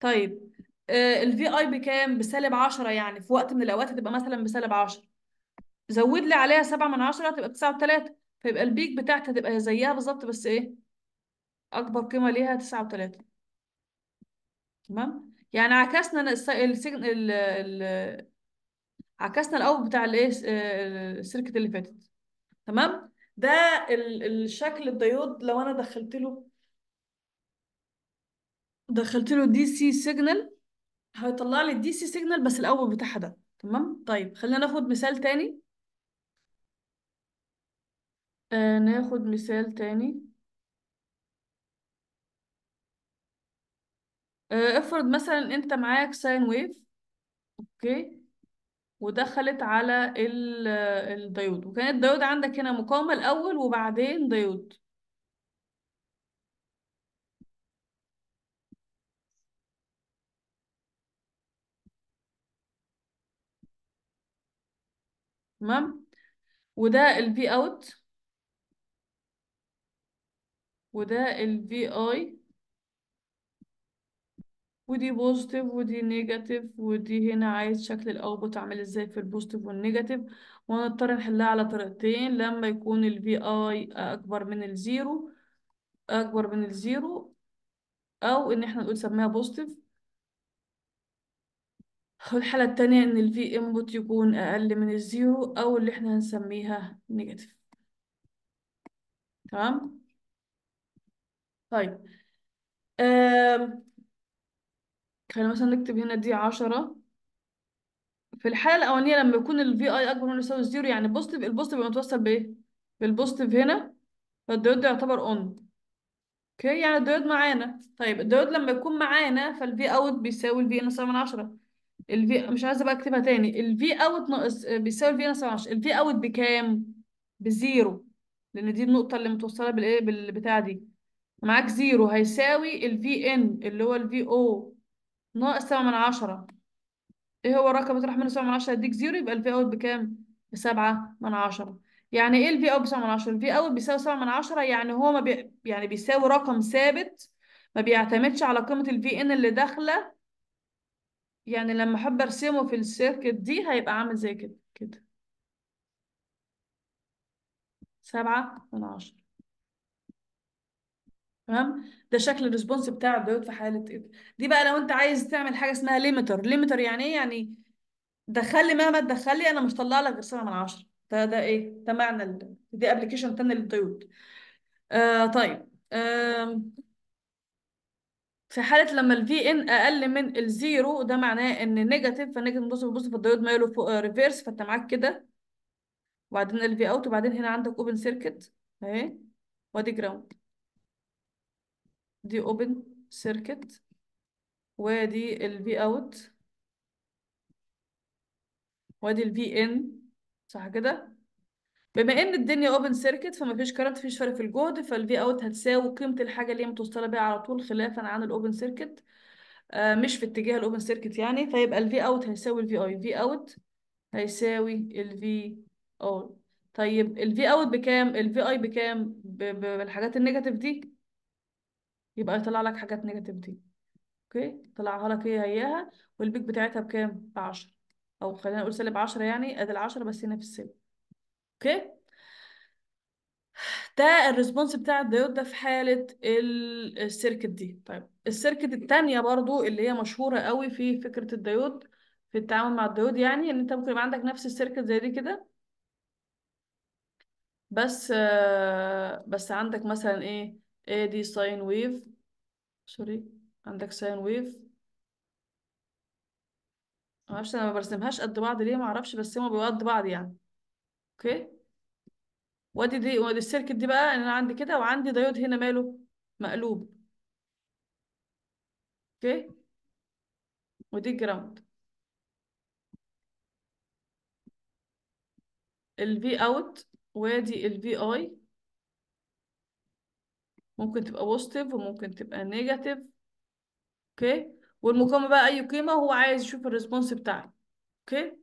طيب آه، الفي اي بكام بسالب 10 يعني في وقت من الاوقات هتبقى مثلا بسالب 10 زود لي عليها 7 من 10 هتبقى 9 و3 فيبقى البيك بتاعتها هتبقى زيها بالظبط بس ايه اكبر قيمه ليها 9 و3 تمام يعني عكسنا السجن ال ال عكسنا الاوت بتاع الايه السيركت آه، اللي فاتت تمام ده الشكل الديود لو انا دخلت له دخلت له دي سي سيجنال هيطلع لي الدي سي سيجنال بس الاول بتاعها ده تمام طيب خلينا ناخد مثال تاني آه ناخد مثال تاني آه افرض مثلا انت معاك ساين ويف اوكي ودخلت على الديود وكانت الديود عندك هنا مقاومة الأول وبعدين ديود تمام وده الفي اوت وده الفي اي ودي بوزيتيف ودي نيجاتيف ودي هنا عايز شكل الاوتبوت عامل ازاي في البوزيتيف والنيجاتيف وهنضطر نحلها على طريقتين لما يكون الفي اي اكبر من الزيرو اكبر من الزيرو او ان احنا نقول سميها بوزيتيف والحالة التانية ان الفي انبوت يكون اقل من الزيرو او اللي احنا هنسميها نيجاتيف تمام طيب أم. خلينا مثلا نكتب هنا دي عشرة في الحالة الأولانية لما يكون ال VI أكبر من يساوي زيرو يعني بوزيتيف البوزيتيف بيبقى متوصل بإيه؟ بالبوزيتيف هنا فالديود ده يعتبر أون اوكي يعني الديود معانا طيب الديود لما يكون معانا فالفي اوت بيساوي الفي ان من 10 الفي مش عايزه بقى اكتبها تاني الفي اوت ناقص آه، بيساوي الفي ان من 10 الفي اوت بكام بزيرو لان دي النقطه اللي متوصله بالايه بالبتاع دي معاك زيرو هيساوي الفي ان اللي هو الفي او ناقص 7 من عشرة ايه هو الرقم اللي تروح منه 7 من عشرة يديك زيرو يبقى الفي اوت بكام بسبعة من عشرة يعني ايه الفي اوت بسبعة من عشرة الفي اوت بيساوي سبعة من عشرة يعني هو ما بي... يعني بيساوي رقم ثابت ما بيعتمدش على قيمة الفي ان اللي داخلة يعني لما احب ارسمه في السيركت دي هيبقى عامل زي كده كده سبعة من عشرة تمام ده شكل الريسبونس بتاع الديود في حاله إيه. دي بقى لو انت عايز تعمل حاجه اسمها ليميتر ليميتر يعني ايه يعني دخل لي مهما تدخل لي انا مش هطلع لك غير 7 من 10 ده ده ايه ده معنى ال... دي ابلكيشن تاني للديود آه طيب آه في حالة لما الفي ان اقل من الزيرو ده معناه ان نيجاتيف فالنيجاتيف بص بص فالديود مايله فوق ريفيرس آه، فانت معاك كده وبعدين الفي في اوت وبعدين هنا عندك اوبن سيركت اهي وادي جراوند دي open circuit ودي ال V out وادي ال V in صح كده بما ان الدنيا اوبن سيركت فما فيش مفيش فيش فرق في الجهد V اوت هتساوي قيمه الحاجه اللي هي متوصله بيها على طول خلافا عن الاوبن سيركت آه مش في اتجاه الاوبن سيركت يعني فيبقى الفي اوت هيساوي الفي اي في اوت هيساوي الفي اون طيب الفي اوت بكام الفي اي بكام بالحاجات النيجاتيف دي يبقى يطلع لك حاجات نيجاتيف دي اوكي طلعها لك هي إيه هياها والبيك بتاعتها بكام ب 10 او خلينا نقول سالب 10 يعني ادي ال 10 بس هنا في السالب اوكي ده الريسبونس بتاع الديود ده في حالة السيركت دي طيب السيركت الثانيه برضو اللي هي مشهورة قوي في فكرة الديود في التعامل مع الديود يعني ان انت ممكن يبقى عندك نفس السيركت زي دي كده بس آه، بس عندك مثلا ايه ادي ساين ويف سوري عندك ساين ويف معرفش انا ما برسمهاش قد بعض ليه معرفش بس هما بيبقوا قد بعض يعني اوكي وادي دي وادي السيركت دي بقى انا عندي كده وعندي دايود هنا ماله مقلوب اوكي ودي الجراوند الفي اوت وادي الفي اي ممكن تبقى بوزيتيف وممكن تبقى نيجاتيف اوكي والمقام بقى اي قيمه هو عايز يشوف الريسبونس بتاعه اوكي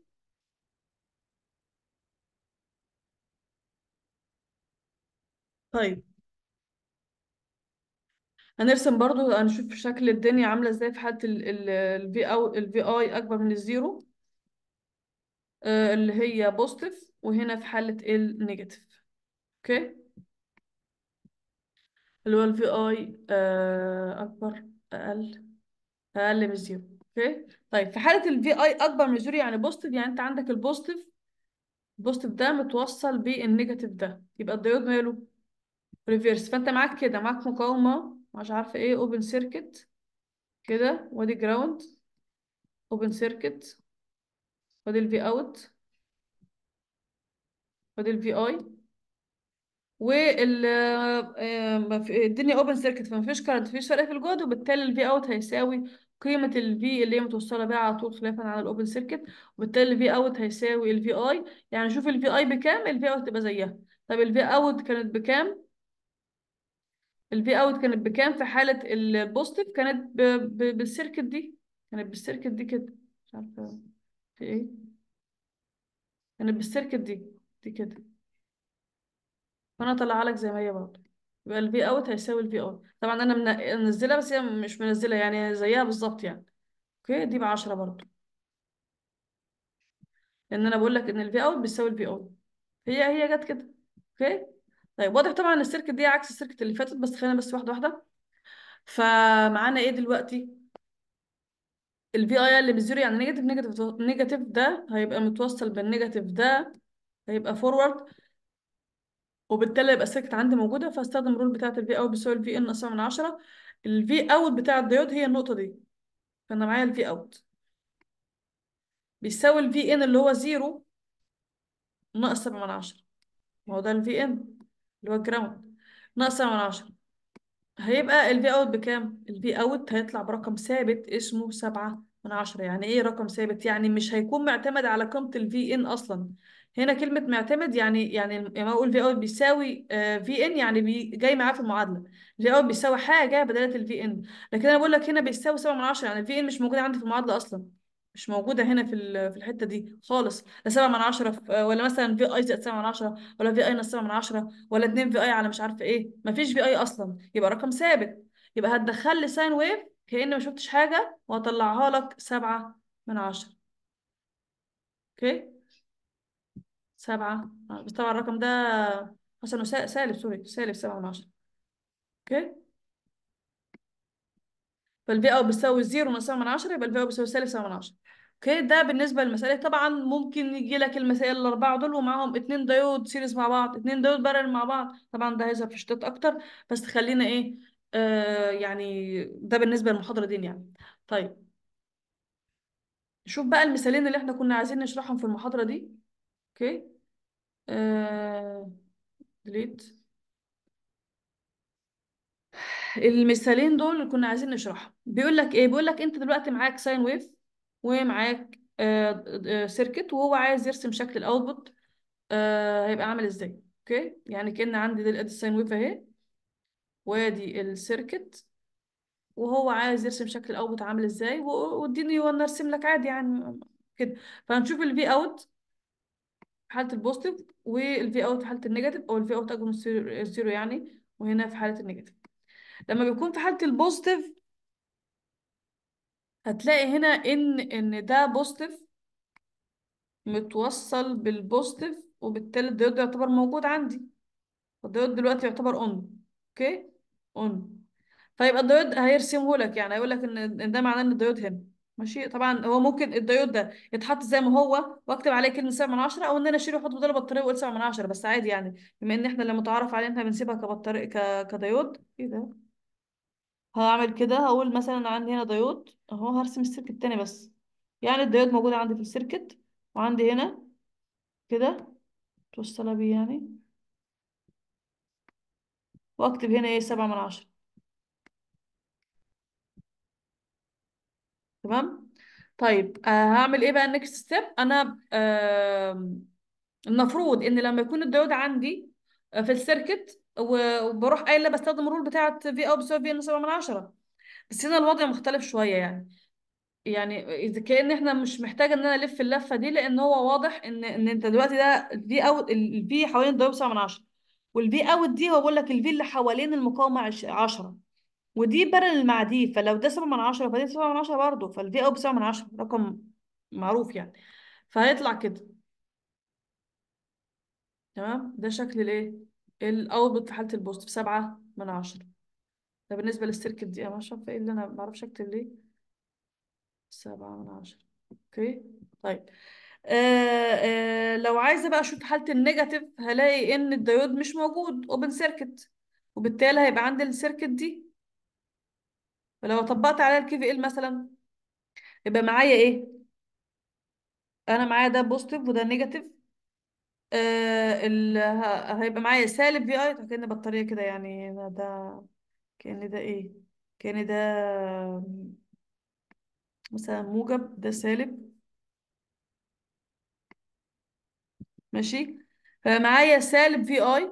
طيب هنرسم برضو هنشوف شكل الدنيا عامله ازاي في حاله الفي او الفي اي اكبر من الزيرو آه، اللي هي بوزيتيف وهنا في حاله النيجاتيف اوكي اللي هو الفي اي آه، اكبر اقل اقل من زيرو اوكي طيب في حاله الفي اي اكبر من زيرو يعني بوزيتيف يعني انت عندك البوزيتيف البوزيتيف ده متوصل بالنيجاتيف ده يبقى الديود ماله ريفيرس فانت معاك كده معاك مقاومه مش عارفه ايه اوبن سيركت كده وادي جراوند اوبن سيركت وادي في اوت وادي في اي والدنيا اوبن سيركت فمفيش كارنت فيش فرق في الجهد وبالتالي الفي اوت هيساوي قيمة الفي اللي هي متوصلة بيها على طول خلافا على الاوبن سيركت وبالتالي الفي اوت هيساوي الفي اي يعني شوف الفي اي بكام الفي اوت تبقى زيها طب الفي اوت كانت بكام الفي اوت كانت بكام في حالة البوزيتيف كانت ب... ب... بالسيركت دي كانت بالسيركت دي كده مش عارفة في ايه كانت بالسيركت دي دي كده فانا اطلعها لك زي ما هي برضه يبقى الفي اوت هيساوي الفي اون طبعا انا منزلها بس هي مش منزلها يعني زيها بالظبط يعني اوكي دي ب10 برضه لان انا بقول لك ان الفي اوت بيساوي الفي اون هي هي جت كده اوكي طيب واضح طبعا ان السيركت دي عكس السيركت اللي فاتت بس خلينا بس واحده واحده فمعانا ايه دلوقتي الفي اي اللي بالزيرو يعني نيجاتيف نيجاتيف نيجاتيف ده هيبقى متوصل بالنيجاتيف ده هيبقى فورورد وبالتالي يبقى السيركت عندي موجوده فاستخدم الرول بتاعت الفي اوت بيساوي الفي ان اسرع من 10 الفي اوت بتاع الديود هي النقطه دي فانا معايا الفي اوت بيساوي الفي ان اللي هو زيرو ناقص 7 من 10 ما هو ده الفي ان اللي هو الجراوند ناقص 7 من 10 هيبقى الفي اوت بكام الفي اوت هيطلع برقم ثابت اسمه 7 من 10 يعني ايه رقم ثابت يعني مش هيكون معتمد على قيمه الفي ان اصلا هنا كلمة معتمد يعني يعني لما أقول في أوت بيساوي في آه، إن يعني بي جاي معاه في المعادلة في أوت بيساوي حاجة بدلت الفي إن لكن أنا بقول لك هنا بيساوي سبعة من عشرة يعني الفي إن مش موجودة عندي في المعادلة أصلا مش موجودة هنا في في الحتة دي خالص لا سبعة من عشرة آه، ولا مثلا في أي زائد سبعة من عشرة ولا في أي ناقص سبعة من عشرة ولا اتنين في أي على مش عارفة إيه مفيش في أي أصلا يبقى رقم ثابت يبقى هتدخل لي ساين ويف كأن ما شفتش حاجة وهطلعها لك سبعة من عشرة أوكي okay. سبعة بس طبعا الرقم ده عشان سالب سوري سالب سبعة من عشرة اوكي فالفي او بتساوي زيرو من سبعة من عشرة يبقى الفي او بتساوي سالب سبعة من عشرة اوكي ده بالنسبة للمسائل طبعا ممكن يجي لك المسائل الأربعة دول ومعاهم اتنين دايود سيريز مع بعض اتنين دايود بارل مع بعض طبعا ده هيظهر في شتات أكتر بس خلينا ايه آه يعني ده بالنسبة للمحاضرة دي يعني طيب شوف بقى المثالين اللي احنا كنا عايزين نشرحهم في المحاضرة دي اوكي آه... المثالين دول اللي كنا عايزين نشرحهم بيقول لك ايه بيقول لك انت دلوقتي معاك ساين ويف ومعاك سيركت آه، آه، وهو عايز يرسم شكل الاوتبوت آه، هيبقى عامل ازاي اوكي يعني كان عندي دي الساين ويف اهي وادي السيركت وهو عايز يرسم شكل الاوتبوت عامل ازاي واديني وانا ارسم لك عادي يعني كده فهنشوف الفي اوت حاله البوزيتيف والفي اوت في حاله النيجاتيف او الفي اوت اكبر من الزيرو يعني وهنا في حاله النيجاتيف لما بيكون في حاله البوزيتيف هتلاقي هنا ان ان ده بوزيتيف متوصل بالبوزيتيف وبالتالي الديود يعتبر موجود عندي الديود دلوقتي يعتبر اون اوكي اون فيبقى الديود هيرسمه لك يعني هيقول لك ان ده معناه ان الديود هنا ماشي طبعا هو ممكن الديود ده يتحط زي ما هو واكتب عليه كلمه 7 من 10 او ان انا اشيله واحط بداله بطاريه واقول 7 من 10 بس عادي يعني بما ان احنا اللي متعارف عليه ان احنا بنسيبها كبطاريه ك... كديود ايه ده هعمل كده هقول مثلا عندي هنا ديود اهو هرسم السيركت تاني بس يعني الديود موجوده عندي في السيركت وعندي هنا كده توصلها بيه يعني واكتب هنا ايه 7 من 10 تمام طيب آه هعمل ايه بقى النكست ستيب انا آه المفروض ان لما يكون الديود عندي آه، في السيركت وبروح قايله بستخدم الرول بتاعه في او بيساوي في ان 7 من 10 بس هنا الوضع مختلف شويه يعني يعني كأن احنا مش محتاجه ان انا الف اللفه دي لان هو واضح ان ان انت دلوقتي ده في اوت البي حوالين الديود 7 من 10 والفي اوت دي هو بيقول لك الفي اللي حوالين المقاومه 10 ودي بارلل مع دي فلو ده 7 من 10 فدي 7 من 10 برضه فالفي او ب 7 من 10 رقم معروف يعني فهيطلع كده تمام ده شكل الايه؟ الاوتبوت في حاله البوست ب 7 من 10 ده بالنسبه للسيركت دي انا مش عارفه ايه اللي انا ما اعرفش اكتب ليه 7 من 10 اوكي طيب آآ آه، آآ آه، لو عايزه بقى اشوف حاله النيجاتيف هلاقي ان الديود مش موجود اوبن سيركت وبالتالي هيبقى عندي السيركت دي فلو طبقت عليها الكي في ال مثلا يبقى معايا ايه انا معايا ده بوزيتيف وده نيجاتيف آه ال... هيبقى معايا سالب في اي كأن بطارية كده يعني ده كأن ده ايه كأن ده مثلا موجب ده سالب ماشي فمعايا سالب في اي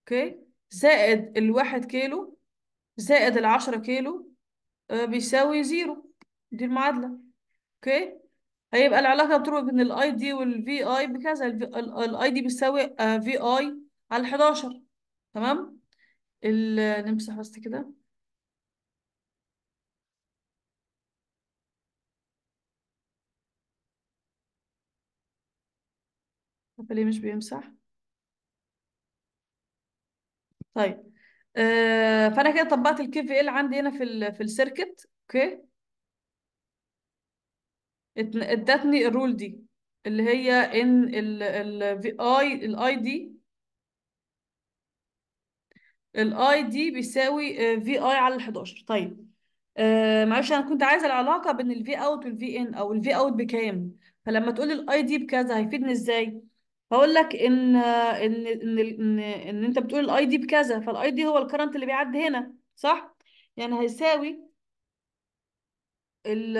اوكي زائد الواحد كيلو زائد العشرة كيلو آه، بيساوي زيرو دي المعادلة اوكي هيبقى العلاقة بتربط بين الـ دي والـ VI بكذا الـ دي بيساوي آه، VI على 11 تمام نمسح بس كده طب ليه مش بيمسح طيب آه، فانا كده طبقت الكي في ال عندي هنا في الـ في السيركت اوكي ادتني الرول دي اللي هي ان ال في اي الاي دي الاي دي بيساوي في آه، اي على 11 طيب آه، معلش انا كنت عايزه العلاقه بين الفي اوت والفي ان او الفي اوت بكام فلما تقول الاي دي بكذا هيفيدني ازاي هقول لك ان ان ان ان, إن انت بتقول الاي دي بكذا فالاي دي هو الكرنت اللي بيعدي هنا صح يعني هيساوي ال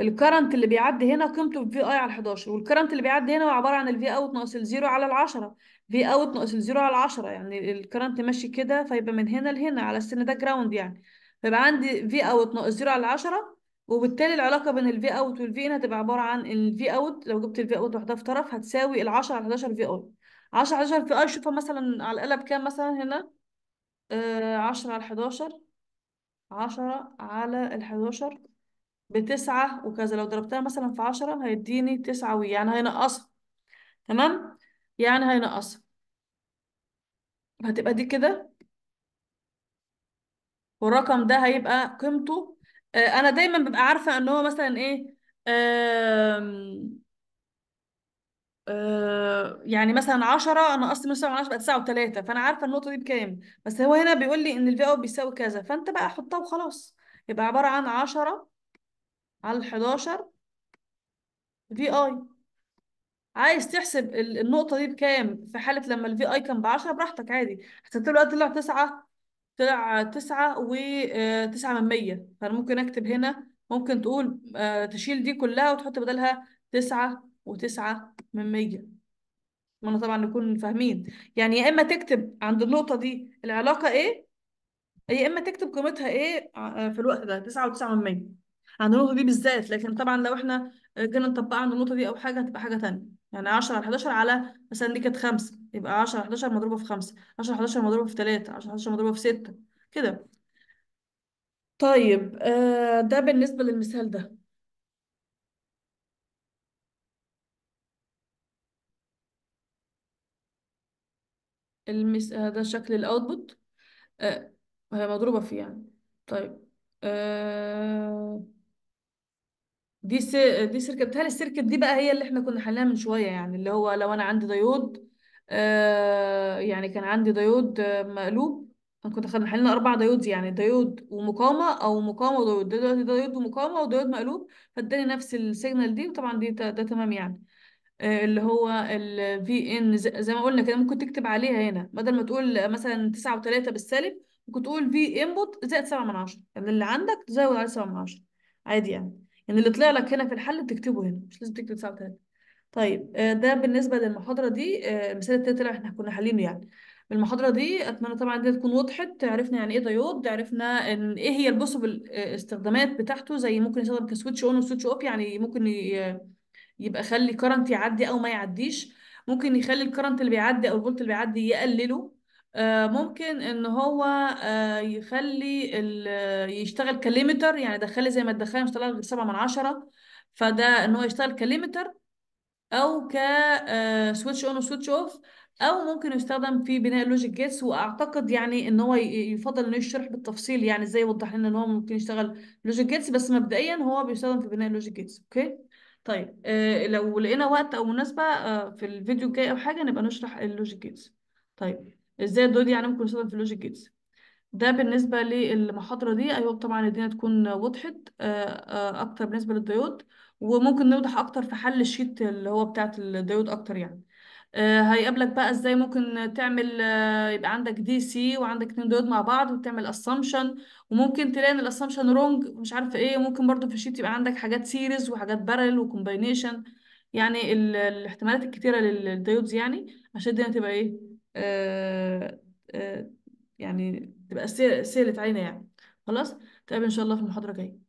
الكرنت اللي بيعدي هنا قيمته في اي على 11 والكرنت اللي بيعدي هنا هو عباره عن الفي اوت ناقص الزيرو على ال 10 في اوت ناقص الزيرو على يعني ال 10 يعني الكرنت ماشي كده فيبقى من هنا لهنا على السن ده جراوند يعني فيبقى عندي في اوت ناقص زيرو على 10 وبالتالي العلاقه بين الفي اوت والفي ان هتبقى عباره عن الفي اوت لو جبت الفي اوت لوحدها في طرف هتساوي ال 10 على 11 في اي 10 على 11 في اي شوفها مثلا على القلب كام مثلا هنا 10 آه، على 11 10 على ال 11 بتسعة وكذا لو ضربتها مثلا في 10 هيديني تسعة وي يعني هينقصها تمام يعني هينقصها هتبقى دي كده والرقم ده هيبقى قيمته آه، انا دايما ببقى عارفه ان هو مثلا ايه آه، يعني مثلا 10 انا اصلا مثلا 10 بقى 9 و3 فانا عارفه النقطه دي بكام بس هو هنا بيقول لي ان الفي اوت بيساوي كذا فانت بقى حطها وخلاص يبقى عباره عن 10 على 11 في اي عايز تحسب النقطه دي بكام في حاله لما الفي اي كان ب 10 براحتك عادي حسبت له قد طلع 9 طلع تسعة وتسعة آه، من مية فأنا ممكن أكتب هنا ممكن تقول آه، تشيل دي كلها وتحط بدلها تسعة وتسعة من مية وانا طبعا نكون فاهمين يعني يا اما تكتب عند النقطه دي العلاقه ايه يا اما تكتب قيمتها ايه آه، في الوقت ده تسعة وتسعة من مية عند النقطه دي بالذات لكن طبعا لو احنا جينا نطبقها عند النقطه دي او حاجه هتبقى حاجه تانية يعني 10 على 11 على مثلا دي كانت 5 يبقى 10 على 11 مضروبة في 5 10 على 11 مضروبة في 3 10 على 11 مضروبة في 6 كده طيب آه ده بالنسبة للمثال ده المس... آه، ده شكل الاوتبوت آه هي مضروبة فيه يعني طيب آه دي س... دي سيركت بتاع السيركت دي بقى هي اللي احنا كنا حلناها من شويه يعني اللي هو لو انا عندي ديود آه يعني كان عندي ديود آه، مقلوب انا كنت خدنا حلنا اربع ديود يعني ديود ومقاومه او مقاومه وديود دلوقتي ديود ومقاومه وديود مقلوب فاداني نفس السيجنال دي وطبعا دي ده تمام يعني آه، اللي هو ال في ان زي ما قلنا كده ممكن تكتب عليها هنا بدل ما تقول مثلا 9 و3 بالسالب ممكن تقول في انبوت زائد 7 من 10 يعني اللي عندك تزود عليه 7 من 10 عادي يعني يعني اللي طلع لك هنا في الحل تكتبه هنا مش لازم تكتب 9 و3 طيب آه، ده بالنسبه للمحاضره دي آه، المثال التالت اللي احنا كنا حالينه يعني المحاضره دي اتمنى طبعا دي تكون وضحت عرفنا يعني ايه ديود عرفنا ان ايه هي البوسيبل آه، استخدامات بتاعته زي ممكن يستخدم كسويتش اون وسويتش اوف يعني ممكن يبقى خلي كرنت يعدي او ما يعديش ممكن يخلي الكرنت اللي بيعدي او الفولت اللي بيعدي يقلله آه، ممكن ان هو آه، يخلي يشتغل كليمتر يعني دخلي زي ما تدخلي مش طالعه سبعة من عشرة فده ان هو يشتغل كليمتر او ك سويتش اون وسويتش اوف او ممكن يستخدم في بناء اللوجيك جيتس واعتقد يعني ان هو يفضل انه يشرح بالتفصيل يعني ازاي يوضح لنا ان هو ممكن يشتغل لوجيك جيتس بس مبدئيا هو بيستخدم في بناء اللوجيك جيتس اوكي طيب آه، لو لقينا وقت او مناسبه في الفيديو الجاي او حاجه نبقى نشرح اللوجيك جيتس طيب ازاي الدول يعني ممكن يستخدم في اللوجيك جيتس ده بالنسبة للمحاضرة دي أيوة طبعا الدنيا تكون وضحت آه، آه، أكتر بالنسبة للديود وممكن نوضح أكتر في حل الشيت اللي هو بتاعة الديود أكتر يعني آه، هيقابلك بقى ازاي ممكن تعمل يبقى عندك دي سي وعندك اتنين ديود مع بعض وتعمل اسامبشن وممكن تلاقي ان الاسامبشن رونج مش عارفه ايه ممكن برضو في الشيت يبقى عندك حاجات سيريز وحاجات بارل وكومباينيشن يعني الاحتمالات الكتيره للديودز يعني عشان الدنيا تبقى ايه آه، آه، يعني تبقى سهلت علينا يعني خلاص تقابل طيب ان شاء الله في المحاضرة الجاية